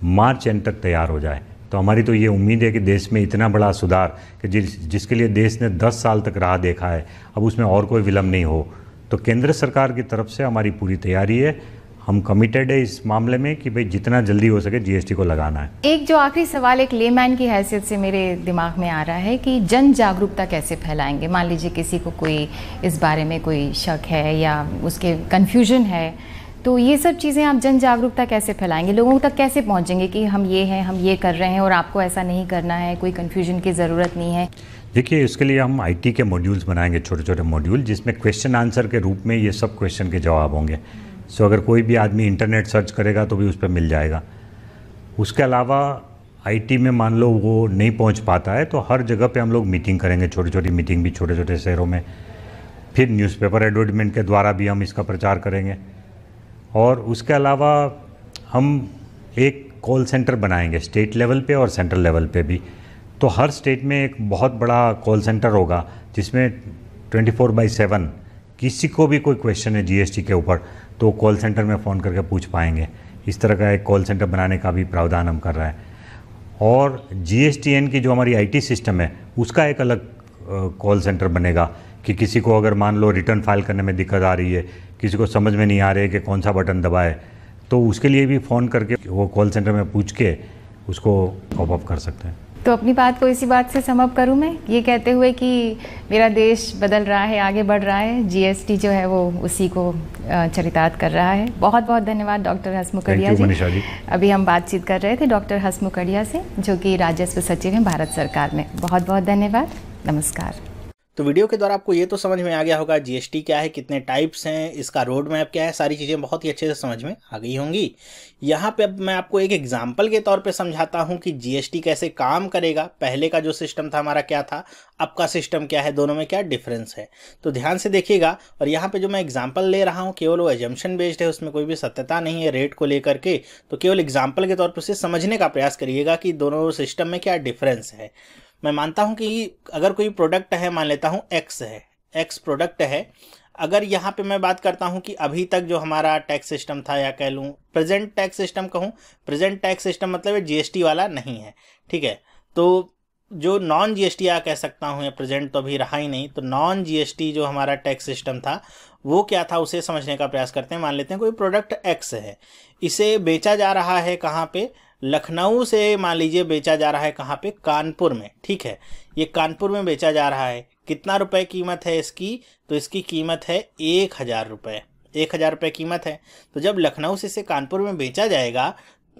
मार्च एंड तक तैयार हो जाए तो हमारी तो ये उम्मीद है कि देश में इतना बड़ा सुधार कि जिस जिसके लिए देश ने 10 साल तक राह देखा है अब उसमें और कोई विलम्ब नहीं हो तो केंद्र सरकार की तरफ से हमारी पूरी तैयारी है हम कमिटेड है इस मामले में कि भाई जितना जल्दी हो सके जीएसटी को लगाना है एक जो आखिरी सवाल एक लेमैन की हैसियत से मेरे दिमाग में आ रहा है कि जन जागरूकता कैसे फैलाएंगे मान लीजिए किसी को कोई इस बारे में कोई शक है या उसके कन्फ्यूजन है तो ये सब चीज़ें आप जन जागरूकता कैसे फैलाएंगे लोगों तक कैसे पहुंचेंगे कि हम ये हैं हम ये कर रहे हैं और आपको ऐसा नहीं करना है कोई कन्फ्यूजन की ज़रूरत नहीं है देखिए इसके लिए हम आईटी के मॉड्यूल्स बनाएंगे छोटे छोटे मॉड्यूल जिसमें क्वेश्चन आंसर के रूप में ये सब क्वेश्चन के जवाब होंगे सो अगर कोई भी आदमी इंटरनेट सर्च करेगा तो भी उस पर मिल जाएगा उसके अलावा आईटी में मान लो वो नहीं पहुंच पाता है तो हर जगह पे हम लोग मीटिंग करेंगे छोटी छोटी मीटिंग भी छोटे छोटे शहरों में फिर न्यूज़पेपर एडवर्टमेंट के द्वारा भी हम इसका प्रचार करेंगे और उसके अलावा हम एक कॉल सेंटर बनाएंगे स्टेट लेवल पे और सेंट्रल लेवल पे भी तो हर स्टेट में एक बहुत बड़ा कॉल सेंटर होगा जिसमें ट्वेंटी फोर बाई सेवन किसी को भी कोई क्वेश्चन है जीएसटी के ऊपर तो कॉल सेंटर में फ़ोन करके पूछ पाएंगे इस तरह का एक कॉल सेंटर बनाने का भी प्रावधान हम कर रहे हैं और जी की जो हमारी आई सिस्टम है उसका एक अलग कॉल सेंटर बनेगा कि किसी को अगर मान लो रिटर्न फाइल करने में दिक्कत आ रही है किसी को समझ में नहीं आ रही है कि कौन सा बटन दबाए तो उसके लिए भी फ़ोन करके वो कॉल सेंटर में पूछ के उसको कॉप कर सकते हैं तो अपनी बात को इसी बात से समअप करूं मैं ये कहते हुए कि मेरा देश बदल रहा है आगे बढ़ रहा है जीएसटी जो है वो उसी को चरितार्थ कर रहा है बहुत बहुत धन्यवाद डॉक्टर हसमुखड़िया जी अभी हम बातचीत कर रहे थे डॉक्टर हसमुखड़िया से जो कि राजस्व सचिव हैं भारत सरकार में बहुत बहुत धन्यवाद नमस्कार तो वीडियो के द्वारा आपको ये तो समझ में आ गया होगा जीएसटी क्या है कितने टाइप्स हैं इसका रोड मैप क्या है सारी चीज़ें बहुत ही अच्छे से समझ में आ गई होंगी यहाँ पे अब मैं आपको एक एग्जाम्पल के तौर पे समझाता हूँ कि जीएसटी कैसे काम करेगा पहले का जो सिस्टम था हमारा क्या था अब का सिस्टम क्या है दोनों में क्या डिफरेंस है तो ध्यान से देखिएगा और यहाँ पर जो मैं एग्जाम्पल ले रहा हूँ केवल वो एजम्पन बेस्ड है उसमें कोई भी सत्यता नहीं है रेट को लेकर के तो केवल एग्जाम्पल के तौर पर उसे समझने का प्रयास करिएगा कि दोनों सिस्टम में क्या डिफरेंस है मैं मानता हूं कि अगर कोई प्रोडक्ट है मान लेता हूं एक्स है एक्स प्रोडक्ट है अगर यहाँ पे मैं बात करता हूँ कि अभी तक जो हमारा टैक्स सिस्टम था या कह लूँ प्रेजेंट टैक्स सिस्टम कहूँ प्रेजेंट टैक्स सिस्टम मतलब जीएसटी वाला नहीं है ठीक है तो जो नॉन जीएसटी आ कह सकता हूँ या प्रेजेंट तो अभी रहा ही नहीं तो नॉन जीएसटी जो हमारा टैक्स सिस्टम था वो क्या था उसे समझने का प्रयास करते हैं मान लेते हैं कोई प्रोडक्ट एक्स है इसे बेचा जा रहा है कहाँ पर लखनऊ से मान लीजिए बेचा जा रहा है कहाँ पे कानपुर में ठीक है ये कानपुर में बेचा जा रहा है कितना रुपए कीमत है इसकी तो इसकी कीमत है एक हज़ार रुपये एक हज़ार रुपये कीमत है तो जब लखनऊ से इसे कानपुर में बेचा जाएगा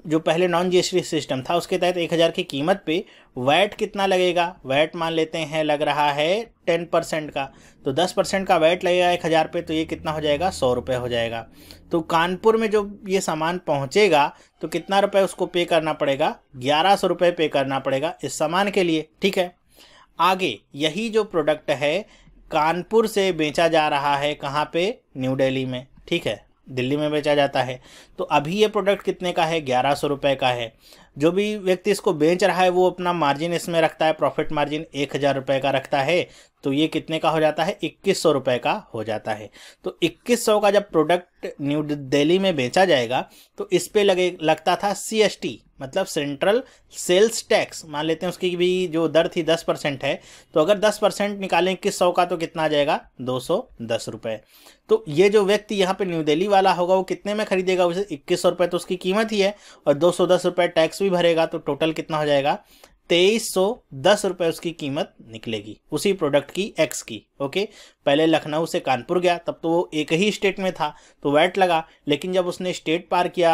जो पहले नॉन जी सिस्टम था उसके तहत एक हज़ार की कीमत पे वैट कितना लगेगा वैट मान लेते हैं लग रहा है टेन परसेंट का तो दस परसेंट का वैट लगेगा एक हज़ार पे तो ये कितना हो जाएगा सौ रुपये हो जाएगा तो कानपुर में जो ये सामान पहुँचेगा तो कितना रुपये उसको पे करना पड़ेगा ग्यारह सौ रुपये पे करना पड़ेगा इस सामान के लिए ठीक है आगे यही जो प्रोडक्ट है कानपुर से बेचा जा रहा है कहाँ पे न्यू दिल्ली में ठीक है दिल्ली में बेचा जाता है तो अभी ये प्रोडक्ट कितने का है ग्यारह सौ रुपये का है जो भी व्यक्ति इसको बेच रहा है वो अपना मार्जिन इसमें रखता है प्रॉफिट मार्जिन एक हज़ार रुपये का रखता है तो ये कितने का हो जाता है इक्कीस सौ रुपये का हो जाता है तो इक्कीस सौ का जब प्रोडक्ट न्यू दिल्ली में बेचा जाएगा तो इस पर लगे लगता था टी मतलब सेंट्रल सेल्स टैक्स मान लेते हैं उसकी भी जो दर थी दस परसेंट है तो अगर दस परसेंट निकालें इक्कीस सौ का तो कितना आ जाएगा दो सौ दस रुपये तो ये जो व्यक्ति यहाँ पे न्यू दिल्ली वाला होगा वो कितने में खरीदेगा उसे इक्कीस सौ रुपये तो उसकी कीमत ही है और दो सौ दस रुपये टैक्स भी भरेगा तो टोटल कितना हो जाएगा तेईस सौ दस रुपये उसकी कीमत निकलेगी उसी प्रोडक्ट की एक्स की ओके पहले लखनऊ से कानपुर गया तब तो वो एक ही स्टेट में था तो वैट लगा लेकिन जब उसने स्टेट पार किया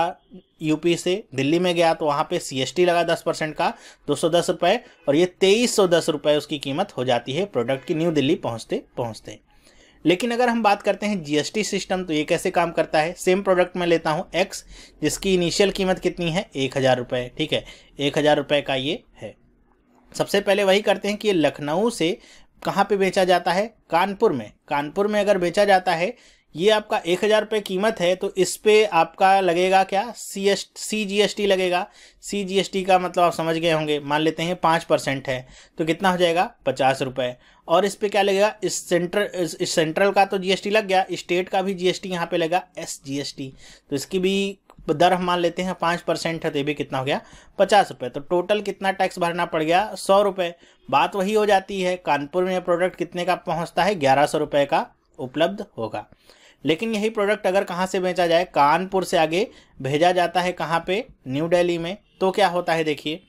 यूपी से दिल्ली में गया तो वहाँ पे सीएसटी लगा दस परसेंट का दो सौ दस रुपये और ये तेईस सौ दस रुपये उसकी कीमत हो जाती है प्रोडक्ट की न्यू दिल्ली पहुँचते पहुँचते लेकिन अगर हम बात करते हैं जीएसटी सिस्टम तो ये कैसे काम करता है सेम प्रोडक्ट मैं लेता हूँ एक्स जिसकी इनिशियल कीमत कितनी है एक हज़ार रुपये ठीक है एक हज़ार रुपये का ये है सबसे पहले वही करते हैं कि ये लखनऊ से कहाँ पे बेचा जाता है कानपुर में कानपुर में अगर बेचा जाता है ये आपका एक हज़ार रुपये कीमत है तो इस पर आपका लगेगा क्या C S C G S T लगेगा सी जी एस टी का मतलब आप समझ गए होंगे मान लेते हैं पाँच परसेंट है तो कितना हो जाएगा पचास रुपये और इस पर क्या लगेगा इस सेंट्रल इस, सेंट्रल का तो टी लग गया स्टेट का भी जी एस टी यहाँ पर लगेगा एस टी तो इसकी भी तो दर हम मान लेते हैं पाँच परसेंट है तो ये भी कितना हो गया पचास रुपये तो टोटल कितना टैक्स भरना पड़ गया सौ रुपये बात वही हो जाती है कानपुर में यह प्रोडक्ट कितने का पहुंचता है ग्यारह सौ रुपये का उपलब्ध होगा लेकिन यही प्रोडक्ट अगर कहाँ से बेचा जाए कानपुर से आगे भेजा जाता है कहाँ पर न्यू डेली में तो क्या होता है देखिए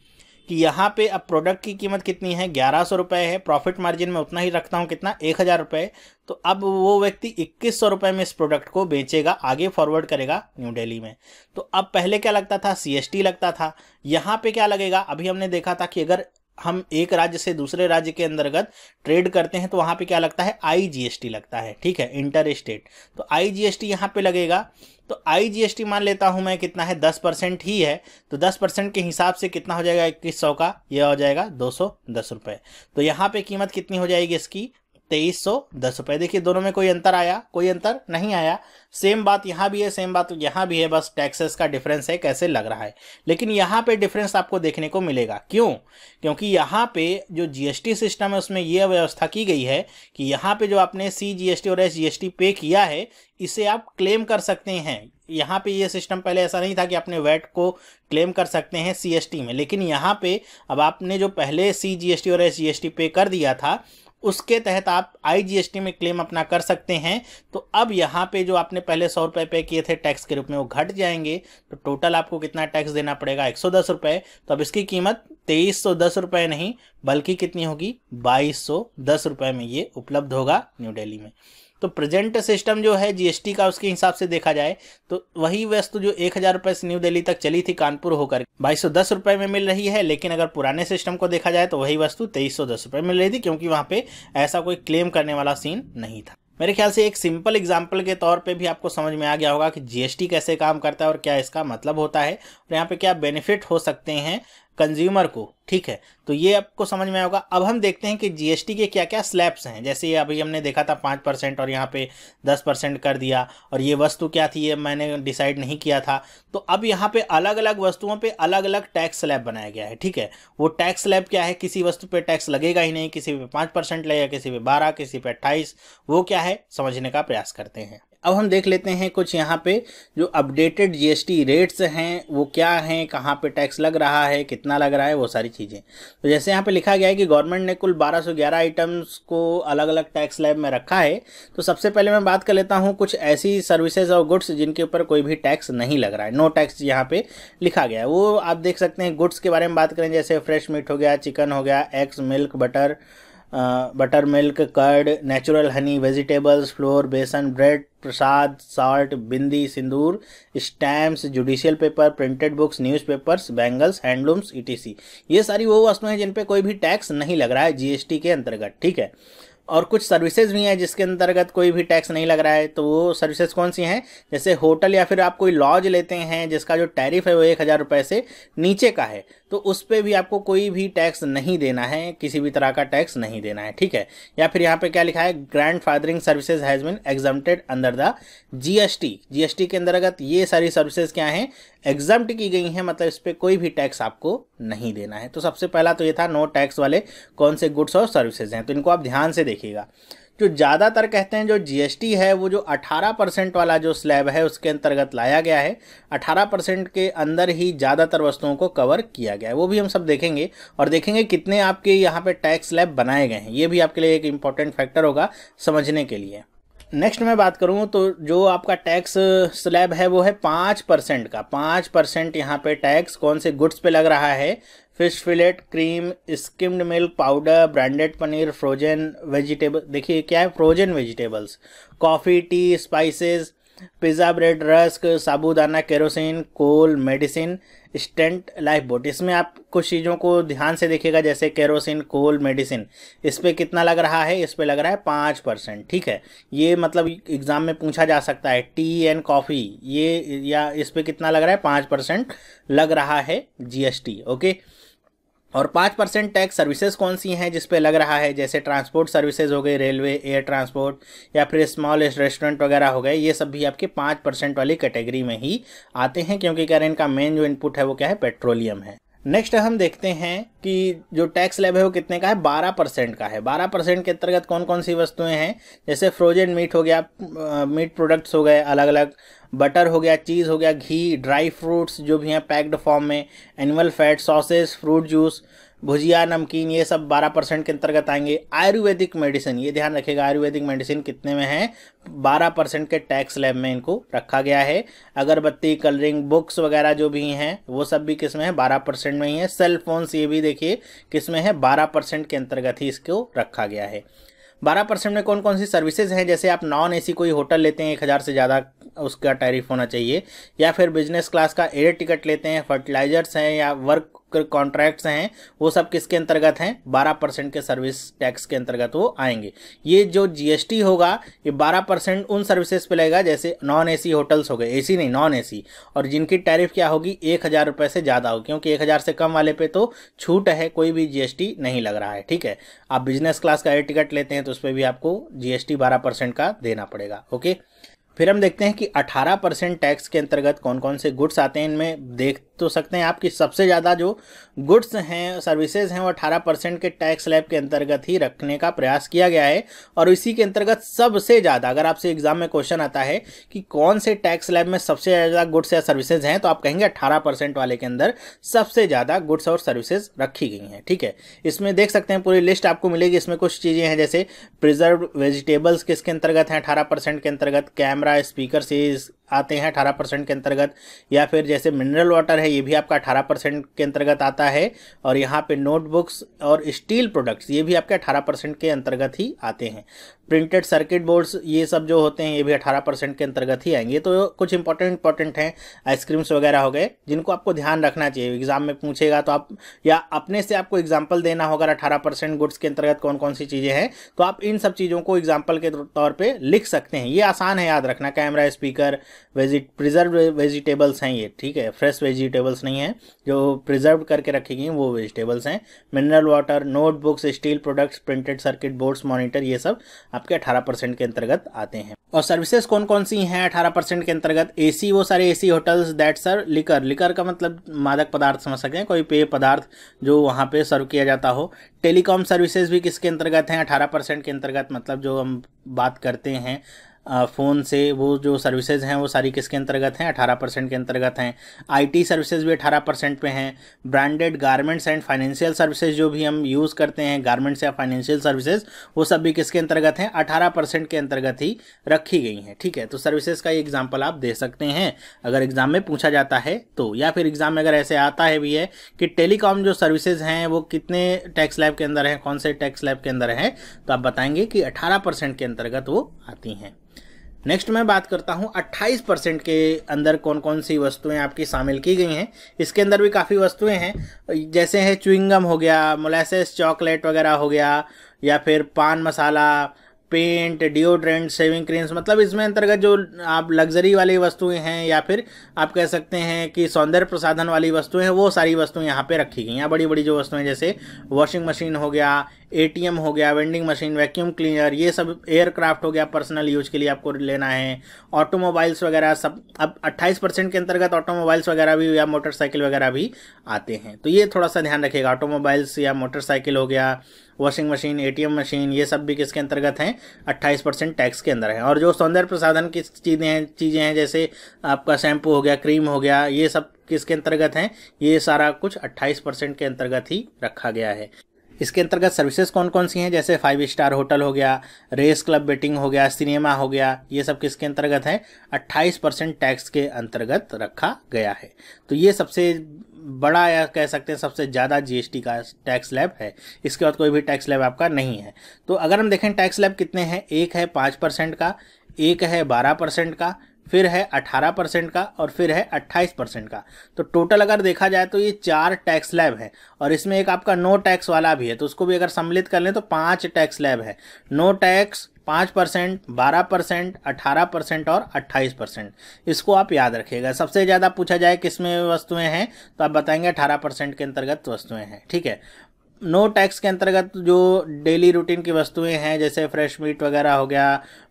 कि यहाँ पे अब प्रोडक्ट की कीमत कितनी है ग्यारह सौ रुपये है प्रॉफिट मार्जिन में उतना ही रखता हूँ कितना एक हज़ार रुपये तो अब वो व्यक्ति इक्कीस सौ रुपये में इस प्रोडक्ट को बेचेगा आगे फॉरवर्ड करेगा न्यू दिल्ली में तो अब पहले क्या लगता था सी लगता था यहाँ पे क्या लगेगा अभी हमने देखा था कि अगर हम एक राज्य से दूसरे राज्य के अंतर्गत ट्रेड करते हैं तो वहां पे क्या लगता है आईजीएसटी लगता है ठीक है इंटर स्टेट तो आईजीएसटी यहां पे लगेगा तो आईजीएसटी मान लेता हूं मैं कितना है दस परसेंट ही है तो दस परसेंट के हिसाब से कितना हो जाएगा इक्कीस सौ का यह हो जाएगा दो सौ दस रुपए तो यहां पर कीमत कितनी हो जाएगी इसकी तेईस सौ दस रुपये देखिए दोनों में कोई अंतर आया कोई अंतर नहीं आया सेम बात यहाँ भी है सेम बात यहाँ भी है बस टैक्सेस का डिफरेंस है कैसे लग रहा है लेकिन यहाँ पे डिफरेंस आपको देखने को मिलेगा क्यों क्योंकि यहाँ पे जो जीएसटी सिस्टम है उसमें यह व्यवस्था की गई है कि यहाँ पे जो आपने सी जीएसटी और एस पे किया है इसे आप क्लेम कर सकते हैं यहाँ पे ये सिस्टम पहले ऐसा नहीं था कि आपने वैट को क्लेम कर सकते हैं सीएसटी में लेकिन यहाँ पे अब आपने जो पहले सी और एस पे कर दिया था उसके तहत आप आईजीएसटी में क्लेम अपना कर सकते हैं तो अब यहाँ पे जो आपने पहले सौ रुपये पे किए थे टैक्स के रूप में वो घट जाएंगे तो टोटल आपको कितना टैक्स देना पड़ेगा एक सौ दस तो अब इसकी कीमत तेईस सौ दस नहीं बल्कि कितनी होगी बाईस सौ दस में ये उपलब्ध होगा न्यू डेली में तो प्रेजेंट सिस्टम जो है जीएसटी का उसके हिसाब से देखा जाए तो वही वस्तु जो एक हज़ार रुपए से न्यू दिल्ली तक चली थी कानपुर होकर बाईस सौ दस रुपए में मिल रही है लेकिन अगर पुराने सिस्टम को देखा जाए तो वही वस्तु तेईस सौ दस रुपए मिल रही थी क्योंकि वहां पे ऐसा कोई क्लेम करने वाला सीन नहीं था मेरे ख्याल से एक सिंपल एग्जाम्पल के तौर पे भी आपको समझ में आ गया होगा कि जीएसटी कैसे काम करता है और क्या इसका मतलब होता है और यहाँ पे क्या बेनिफिट हो सकते हैं कंज्यूमर को ठीक है तो ये आपको समझ में होगा अब हम देखते हैं कि जीएसटी के क्या क्या स्लैब्स हैं जैसे ये अभी हमने देखा था पाँच परसेंट और यहाँ पे दस परसेंट कर दिया और ये वस्तु क्या थी ये मैंने डिसाइड नहीं किया था तो अब यहाँ पे अलग अलग वस्तुओं पे अलग अलग टैक्स स्लैब बनाया गया है ठीक है वो टैक्स स्लैब क्या है किसी वस्तु पर टैक्स लगेगा ही नहीं किसी पर पाँच लगेगा किसी पर बारह किसी पे अट्ठाईस वो क्या है समझने का प्रयास करते हैं अब हम देख लेते हैं कुछ यहाँ पे जो अपडेटेड जीएसटी रेट्स हैं वो क्या हैं कहाँ पे टैक्स लग रहा है कितना लग रहा है वो सारी चीज़ें तो जैसे यहाँ पे लिखा गया है कि गवर्नमेंट ने कुल 1211 आइटम्स को अलग अलग टैक्स लैब में रखा है तो सबसे पहले मैं बात कर लेता हूँ कुछ ऐसी सर्विसेज और गुड्स जिनके ऊपर कोई भी टैक्स नहीं लग रहा है नो टैक्स यहाँ पर लिखा गया है वो आप देख सकते हैं गुड्स के बारे में बात करें जैसे फ्रेश मीट हो गया चिकन हो गया eggs milk butter buttermilk curd natural honey vegetables flour besan bread prasad salt bindi sindoor stamps judicial paper printed books newspapers bangles handlooms ETC ये सारी वो वस्तुएं हैं जिन पे कोई भी टैक्स नहीं लग रहा है जीएसटी के अंतर्गत ठीक है और कुछ सर्विसेज भी हैं जिसके अंतर्गत कोई भी टैक्स नहीं लग रहा है तो वो सर्विसेज कौन सी हैं जैसे होटल या फिर आप कोई लॉज लेते हैं जिसका जो टैरिफ है वो एक हज़ार रुपये से नीचे का है तो उस पर भी आपको कोई भी टैक्स नहीं देना है किसी भी तरह का टैक्स नहीं देना है ठीक है या फिर यहाँ पे क्या लिखा है grandfathering services has been examined under the GST GST के अंतर्गत ये सारी सर्विसेज क्या हैं एग्जाम की गई हैं मतलब इस पर कोई भी टैक्स आपको नहीं देना है तो सबसे पहला तो ये था नो टैक्स वाले कौन से गुड्स और सर्विसेज हैं तो इनको आप ध्यान से देखिएगा जो ज़्यादातर कहते हैं जो जीएसटी है वो जो 18 परसेंट वाला जो स्लैब है उसके अंतर्गत लाया गया है 18 परसेंट के अंदर ही ज़्यादातर वस्तुओं को कवर किया गया है वो भी हम सब देखेंगे और देखेंगे कितने आपके यहाँ पे टैक्स स्लैब बनाए गए हैं ये भी आपके लिए एक इम्पॉर्टेंट फैक्टर होगा समझने के लिए नेक्स्ट मैं बात करूँ तो जो आपका टैक्स स्लैब है वो है पाँच परसेंट का पाँच परसेंट यहाँ पे टैक्स कौन से गुड्स पे लग रहा है fish fillet cream skimmed milk powder branded paneer frozen vegetable देखिए क्या है frozen vegetables coffee tea spices pizza bread rusk sabudana kerosene coal medicine stent life boat इसमें आप कुछ चीज़ों को ध्यान से देखिएगा जैसे केरोसिन कोल मेडिसिन इस पर कितना लग रहा है इस पर लग रहा है पाँच परसेंट ठीक है ये मतलब एग्ज़ाम में पूछा जा सकता है टी एंड कॉफ़ी ये या इस पर कितना लग रहा है पाँच परसेंट लग रहा है जीएसटी ओके और पाँच परसेंट टैक्स सर्विसेज कौन सी हैं जिस पे लग रहा है जैसे ट्रांसपोर्ट सर्विसेज हो गई रेलवे एयर ट्रांसपोर्ट या फिर स्मॉल रेस्टोरेंट वगैरह हो गए ये सब भी आपके पाँच परसेंट वाली कैटेगरी में ही आते हैं क्योंकि कह रहे हैं इनका मेन जो इनपुट है वो क्या है पेट्रोलियम है नेक्स्ट हम देखते हैं कि जो टैक्स स्लैब है वो कितने का है बारह परसेंट का है बारह परसेंट के अंतर्गत कौन कौन सी वस्तुएं हैं जैसे फ्रोजन मीट हो गया मीट प्रोडक्ट्स हो गए अलग अलग बटर हो गया चीज़ हो गया घी ड्राई फ्रूट्स जो भी हैं पैक्ड फॉर्म में animal fat sauces fruit juice bhujia namkeen ये सब 12 परसेंट के अंतर्गत आएंगे आयुर्वेदिक मेडिसिन ये ध्यान रखेगा आयुर्वेदिक मेडिसिन कितने में है 12 परसेंट के टैक्स लैब में इनको रखा गया है अगरबत्ती कलरिंग बुक्स वगैरह जो भी हैं वो सब भी किस में है बारह परसेंट में ही है सेल फोन्स ये भी देखिए किस में है बारह परसेंट के अंतर्गत ही इसको रखा गया है बारह परसेंट में कौन कौन सी सर्विसेज हैं जैसे आप नॉन एसी कोई होटल लेते हैं एक हज़ार से ज़्यादा उसका टैरिफ होना चाहिए या फिर बिजनेस क्लास का एयर टिकट लेते हैं फर्टिलाइजर्स हैं या वर्क कॉन्ट्रैक्ट्स हैं वो सब किसके अंतर्गत हैं 12 परसेंट के सर्विस टैक्स के अंतर्गत वो आएंगे ये जो जीएसटी होगा ये 12 परसेंट उन सर्विसेज पे लगेगा जैसे नॉन एसी होटल्स हो गए एसी नहीं नॉन एसी और जिनकी टैरिफ क्या होगी एक हज़ार रुपये से ज़्यादा होगी क्योंकि एक हज़ार से कम वाले पे तो छूट है कोई भी जीएसटी नहीं लग रहा है ठीक है आप बिजनेस क्लास का एयर टिकट लेते हैं तो उस पर भी आपको जीएसटी बारह का देना पड़ेगा ओके फिर हम देखते हैं कि 18 परसेंट टैक्स के अंतर्गत कौन कौन से गुड्स आते हैं इनमें देख तो सकते हैं आपकी सबसे ज़्यादा जो गुड्स हैं सर्विसेज हैं वो अठारह परसेंट के टैक्स लैब के अंतर्गत ही रखने का प्रयास किया गया है और इसी के अंतर्गत सबसे ज़्यादा अगर आपसे एग्जाम में क्वेश्चन आता है कि कौन से टैक्स लैब में सबसे ज़्यादा गुड्स या सर्विसेज हैं तो आप कहेंगे अट्ठारह वाले के अंदर सबसे ज़्यादा गुड्स और सर्विसेज रखी गई हैं ठीक है इसमें देख सकते हैं पूरी लिस्ट आपको मिलेगी इसमें कुछ चीज़ें हैं जैसे प्रिजर्व वेजिटेबल्स किसके अंतर्गत हैं अठारह के अंतर्गत कैमरा स्पीकर सीज आते हैं अठारह परसेंट के अंतर्गत या फिर जैसे मिनरल वाटर है ये भी आपका अठारह परसेंट के अंतर्गत आता है और यहाँ पे नोटबुक्स और स्टील प्रोडक्ट्स ये भी आपके अठारह परसेंट के अंतर्गत ही आते हैं प्रिंटेड सर्किट बोर्ड्स ये सब जो होते हैं ये भी अठारह परसेंट के अंतर्गत ही आएंगे तो कुछ इंपॉर्टेंट इंपॉर्टेंट हैं आइसक्रीम्स वगैरह हो गए जिनको आपको ध्यान रखना चाहिए एग्जाम में पूछेगा तो आप या अपने से आपको एग्जाम्पल देना होगा अठारह परसेंट गुड्स के अंतर्गत कौन कौन सी चीज़ें हैं तो आप इन सब चीज़ों को एग्जाम्पल के तौर पर लिख सकते हैं ये आसान है याद रखना कैमरा स्पीकर वेजिट प्रिजर्व वेजिटेबल्स हैं ये ठीक है फ्रेश वेजिटेबल्स नहीं है जो प्रिजर्व करके रखी गई वो वेजिटेबल्स हैं mineral water notebooks steel products printed circuit boards monitor ये सब आपके अठारह परसेंट के अंतर्गत आते हैं और सर्विसेज कौन कौन सी हैं अठारह परसेंट के अंतर्गत एसी वो सारे AC hotels that sir liquor liquor का मतलब मादक पदार्थ समझ सकते हैं कोई पेय पदार्थ जो वहाँ पे सर्व किया जाता हो टेलीकॉम सर्विसेज भी किसके अंतर्गत हैं अठारह परसेंट के अंतर्गत मतलब जो हम बात करते हैं फ़ोन से वो जो सर्विसेज हैं वो सारी किसके अंतर्गत हैं अठारह परसेंट के अंतर्गत हैं आईटी सर्विसेज भी अठारह परसेंट पे हैं branded garments and financial services जो भी हम यूज़ करते हैं गारमेंट्स या फाइनेंशियल सर्विसेज वो सब भी किसके अंतर्गत हैं अठारह परसेंट के अंतर्गत ही रखी गई हैं ठीक है तो सर्विसेज का ये एग्जाम्पल आप दे सकते हैं अगर एग्ज़ाम में पूछा जाता है तो या फिर एग्ज़ाम में अगर ऐसे आता है भी है कि टेलीकॉम जो सर्विसेज हैं वो कितने टैक्स लैब के अंदर हैं कौन से टैक्स लैब के अंदर हैं तो आप बताएंगे कि अठारह परसेंट के अंतर्गत वो आती हैं नेक्स्ट मैं बात करता हूँ 28 परसेंट के अंदर कौन कौन सी वस्तुएं आपकी शामिल की गई हैं इसके अंदर भी काफ़ी वस्तुएं हैं जैसे है चुइंगम हो गया मोलेसेस चॉकलेट वगैरह हो गया या फिर paan masala paint deodorant shaving creams मतलब इसमें अंतर्गत जो आप लग्जरी वाली वस्तुएं हैं या फिर आप कह सकते हैं कि सौंदर्य प्रसाधन वाली वस्तुएं हैं वो सारी वस्तुएं यहाँ पे रखी गई हैं बड़ी बड़ी जो वस्तुएं जैसे वॉशिंग मशीन हो गया एटीएम हो गया वेंडिंग मशीन वैक्यूम क्लीनर ये सब एयरक्राफ्ट हो गया पर्सनल यूज के लिए आपको लेना है ऑटोमोबाइल्स वगैरह सब अब 28 परसेंट के अंतर्गत ऑटोमोबाइल्स वगैरह भी या मोटरसाइकिल वगैरह भी आते हैं तो ये थोड़ा सा ध्यान रखिएगा ऑटोमोबाइल्स या मोटरसाइकिल हो गया वॉशिंग मशीन ए मशीन ये सब भी किसके अंतर्गत हैं अट्ठाईस परसेंट टैक्स के अंदर है और जो सौंदर्य प्रसाधन की चीज़ें हैं चीज़ें हैं जैसे आपका शैम्पू हो गया क्रीम हो गया ये सब किसके अंतर्गत हैं ये सारा कुछ 28 परसेंट के अंतर्गत ही रखा गया है इसके अंतर्गत सर्विसेज कौन कौन सी हैं जैसे फाइव स्टार होटल हो गया रेस क्लब बेटिंग हो गया सिनेमा हो गया ये सब किसके अंतर्गत है 28 परसेंट टैक्स के अंतर्गत रखा गया है तो ये सबसे बड़ा या कह सकते हैं सबसे ज़्यादा जीएसटी का टैक्स लैब है इसके बाद कोई भी टैक्स लैब आपका नहीं है तो अगर हम देखें टैक्स लैब कितने हैं एक है पाँच परसेंट का एक है बारह परसेंट का फिर है 18 परसेंट का और फिर है 28 परसेंट का तो टोटल अगर देखा जाए तो ये चार टैक्स लैब है और इसमें एक आपका नो टैक्स वाला भी है तो उसको भी अगर सम्मिलित कर लें तो पांच टैक्स लैब है नो टैक्स पाँच परसेंट बारह परसेंट अठारह परसेंट और अट्ठाईस परसेंट इसको आप याद रखिएगा सबसे ज़्यादा पूछा जाए किसमें वस्तुएं हैं तो आप बताएंगे अठारह परसेंट के अंतर्गत वस्तुएं हैं ठीक है नो टैक्स के अंतर्गत जो डेली रूटीन की वस्तुएं हैं जैसे फ्रेश मीट वगैरह हो गया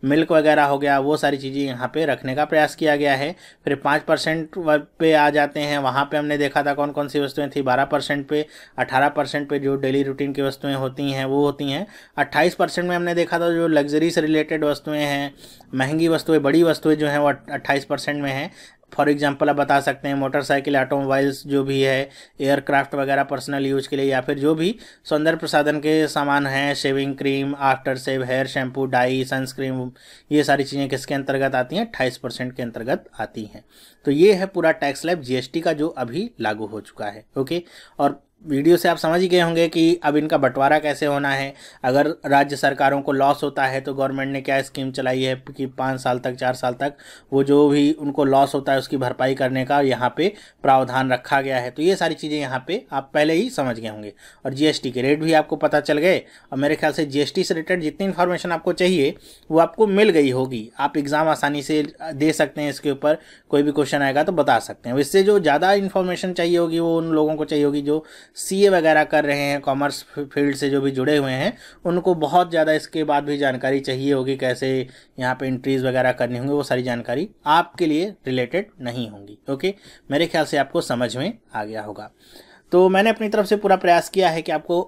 मिल्क वगैरह हो गया वो सारी चीज़ें यहाँ पे रखने का प्रयास किया गया है फिर पाँच परसेंट पे आ जाते हैं वहाँ पे हमने देखा था कौन कौन सी वस्तुएं थी बारह परसेंट पे अठारह परसेंट पे जो डेली रूटीन की वस्तुएँ होती हैं वो होती हैं अट्ठाईस परसेंट में हमने देखा था जो लग्जरी से रिलेटेड वस्तुएँ हैं महंगी वस्तुएँ बड़ी वस्तुएँ जो हैं वो अट्ठाईस परसेंट में हैं फॉर एग्जांपल आप बता सकते हैं मोटरसाइकिल ऑटोमोबाइल्स जो भी है एयरक्राफ्ट वगैरह पर्सनल यूज के लिए या फिर जो भी सौंदर्य प्रसाधन के सामान हैं shaving cream aftershave hair shampoo dye sunscreen ये सारी चीज़ें किसके अंतर्गत आती हैं अट्ठाईस के अंतर्गत आती हैं तो ये है पूरा टैक्स लैब जीएसटी का जो अभी लागू हो चुका है ओके और वीडियो से आप समझ ही गए होंगे कि अब इनका बंटवारा कैसे होना है अगर राज्य सरकारों को लॉस होता है तो गवर्नमेंट ने क्या स्कीम चलाई है कि पाँच साल तक चार साल तक वो जो भी उनको लॉस होता है उसकी भरपाई करने का यहाँ पे प्रावधान रखा गया है तो ये सारी चीज़ें यहाँ पे आप पहले ही समझ गए होंगे और जी के रेट भी आपको पता चल गए और मेरे ख्याल से जी से रिलेटेड जितनी इन्फॉर्मेशन आपको चाहिए वो आपको मिल गई होगी आप एग्ज़ाम आसानी से दे सकते हैं इसके ऊपर कोई भी क्वेश्चन आएगा तो बता सकते हैं इससे जो ज़्यादा इन्फॉर्मेशन चाहिए होगी वो उन लोगों को चाहिए होगी जो सीए वगैरह कर रहे हैं कॉमर्स फील्ड से जो भी जुड़े हुए हैं उनको बहुत ज़्यादा इसके बाद भी जानकारी चाहिए होगी कैसे यहाँ पे इंट्रीज वगैरह करनी होंगी वो सारी जानकारी आपके लिए रिलेटेड नहीं होंगी ओके मेरे ख्याल से आपको समझ में आ गया होगा तो मैंने अपनी तरफ से पूरा प्रयास किया है कि आपको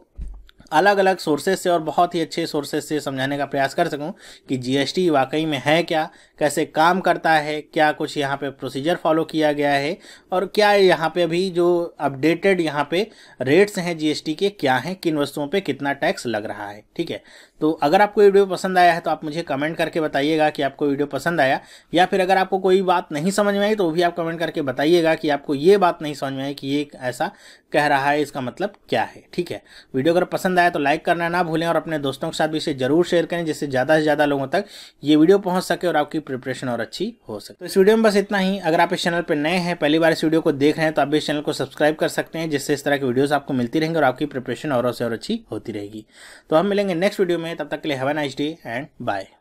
अलग अलग सोर्सेज से और बहुत ही अच्छे सोर्सेज से समझाने का प्रयास कर सकूं कि जीएसटी वाकई में है क्या कैसे काम करता है क्या कुछ यहाँ पे प्रोसीजर फॉलो किया गया है और क्या यहाँ पे अभी जो अपडेटेड यहाँ पे रेट्स हैं जीएसटी के क्या हैं किन वस्तुओं पे कितना टैक्स लग रहा है ठीक है तो अगर आपको ये वीडियो पसंद आया है तो आप मुझे कमेंट करके बताइएगा कि आपको वीडियो पसंद आया या फिर अगर आपको कोई बात नहीं समझ में आई तो भी आप कमेंट करके बताइएगा कि आपको ये बात नहीं समझ में आई कि ये ऐसा कह रहा है इसका मतलब क्या है ठीक है वीडियो अगर पसंद आया तो लाइक करना ना भूलें और अपने दोस्तों के साथ भी इसे जरूर शेयर करें जिससे ज़्यादा से ज़्यादा लोगों तक ये वीडियो पहुँच सके और आपकी प्रिपरेशन और अच्छी हो सके तो इस वीडियो में बस इतना ही अगर आप इस चैनल पर नए हैं पहली बार इस वीडियो को देख रहे हैं तो आप इस चैनल को सब्सक्राइब कर सकते हैं जिससे इस तरह की वीडियोज़ आपको मिलती रहेंगी और आपकी प्रिपरेशन और से और अच्छी होती रहेगी तो हम मिलेंगे नेक्स्ट वीडियो में में तब तक के लिए have nice day and bye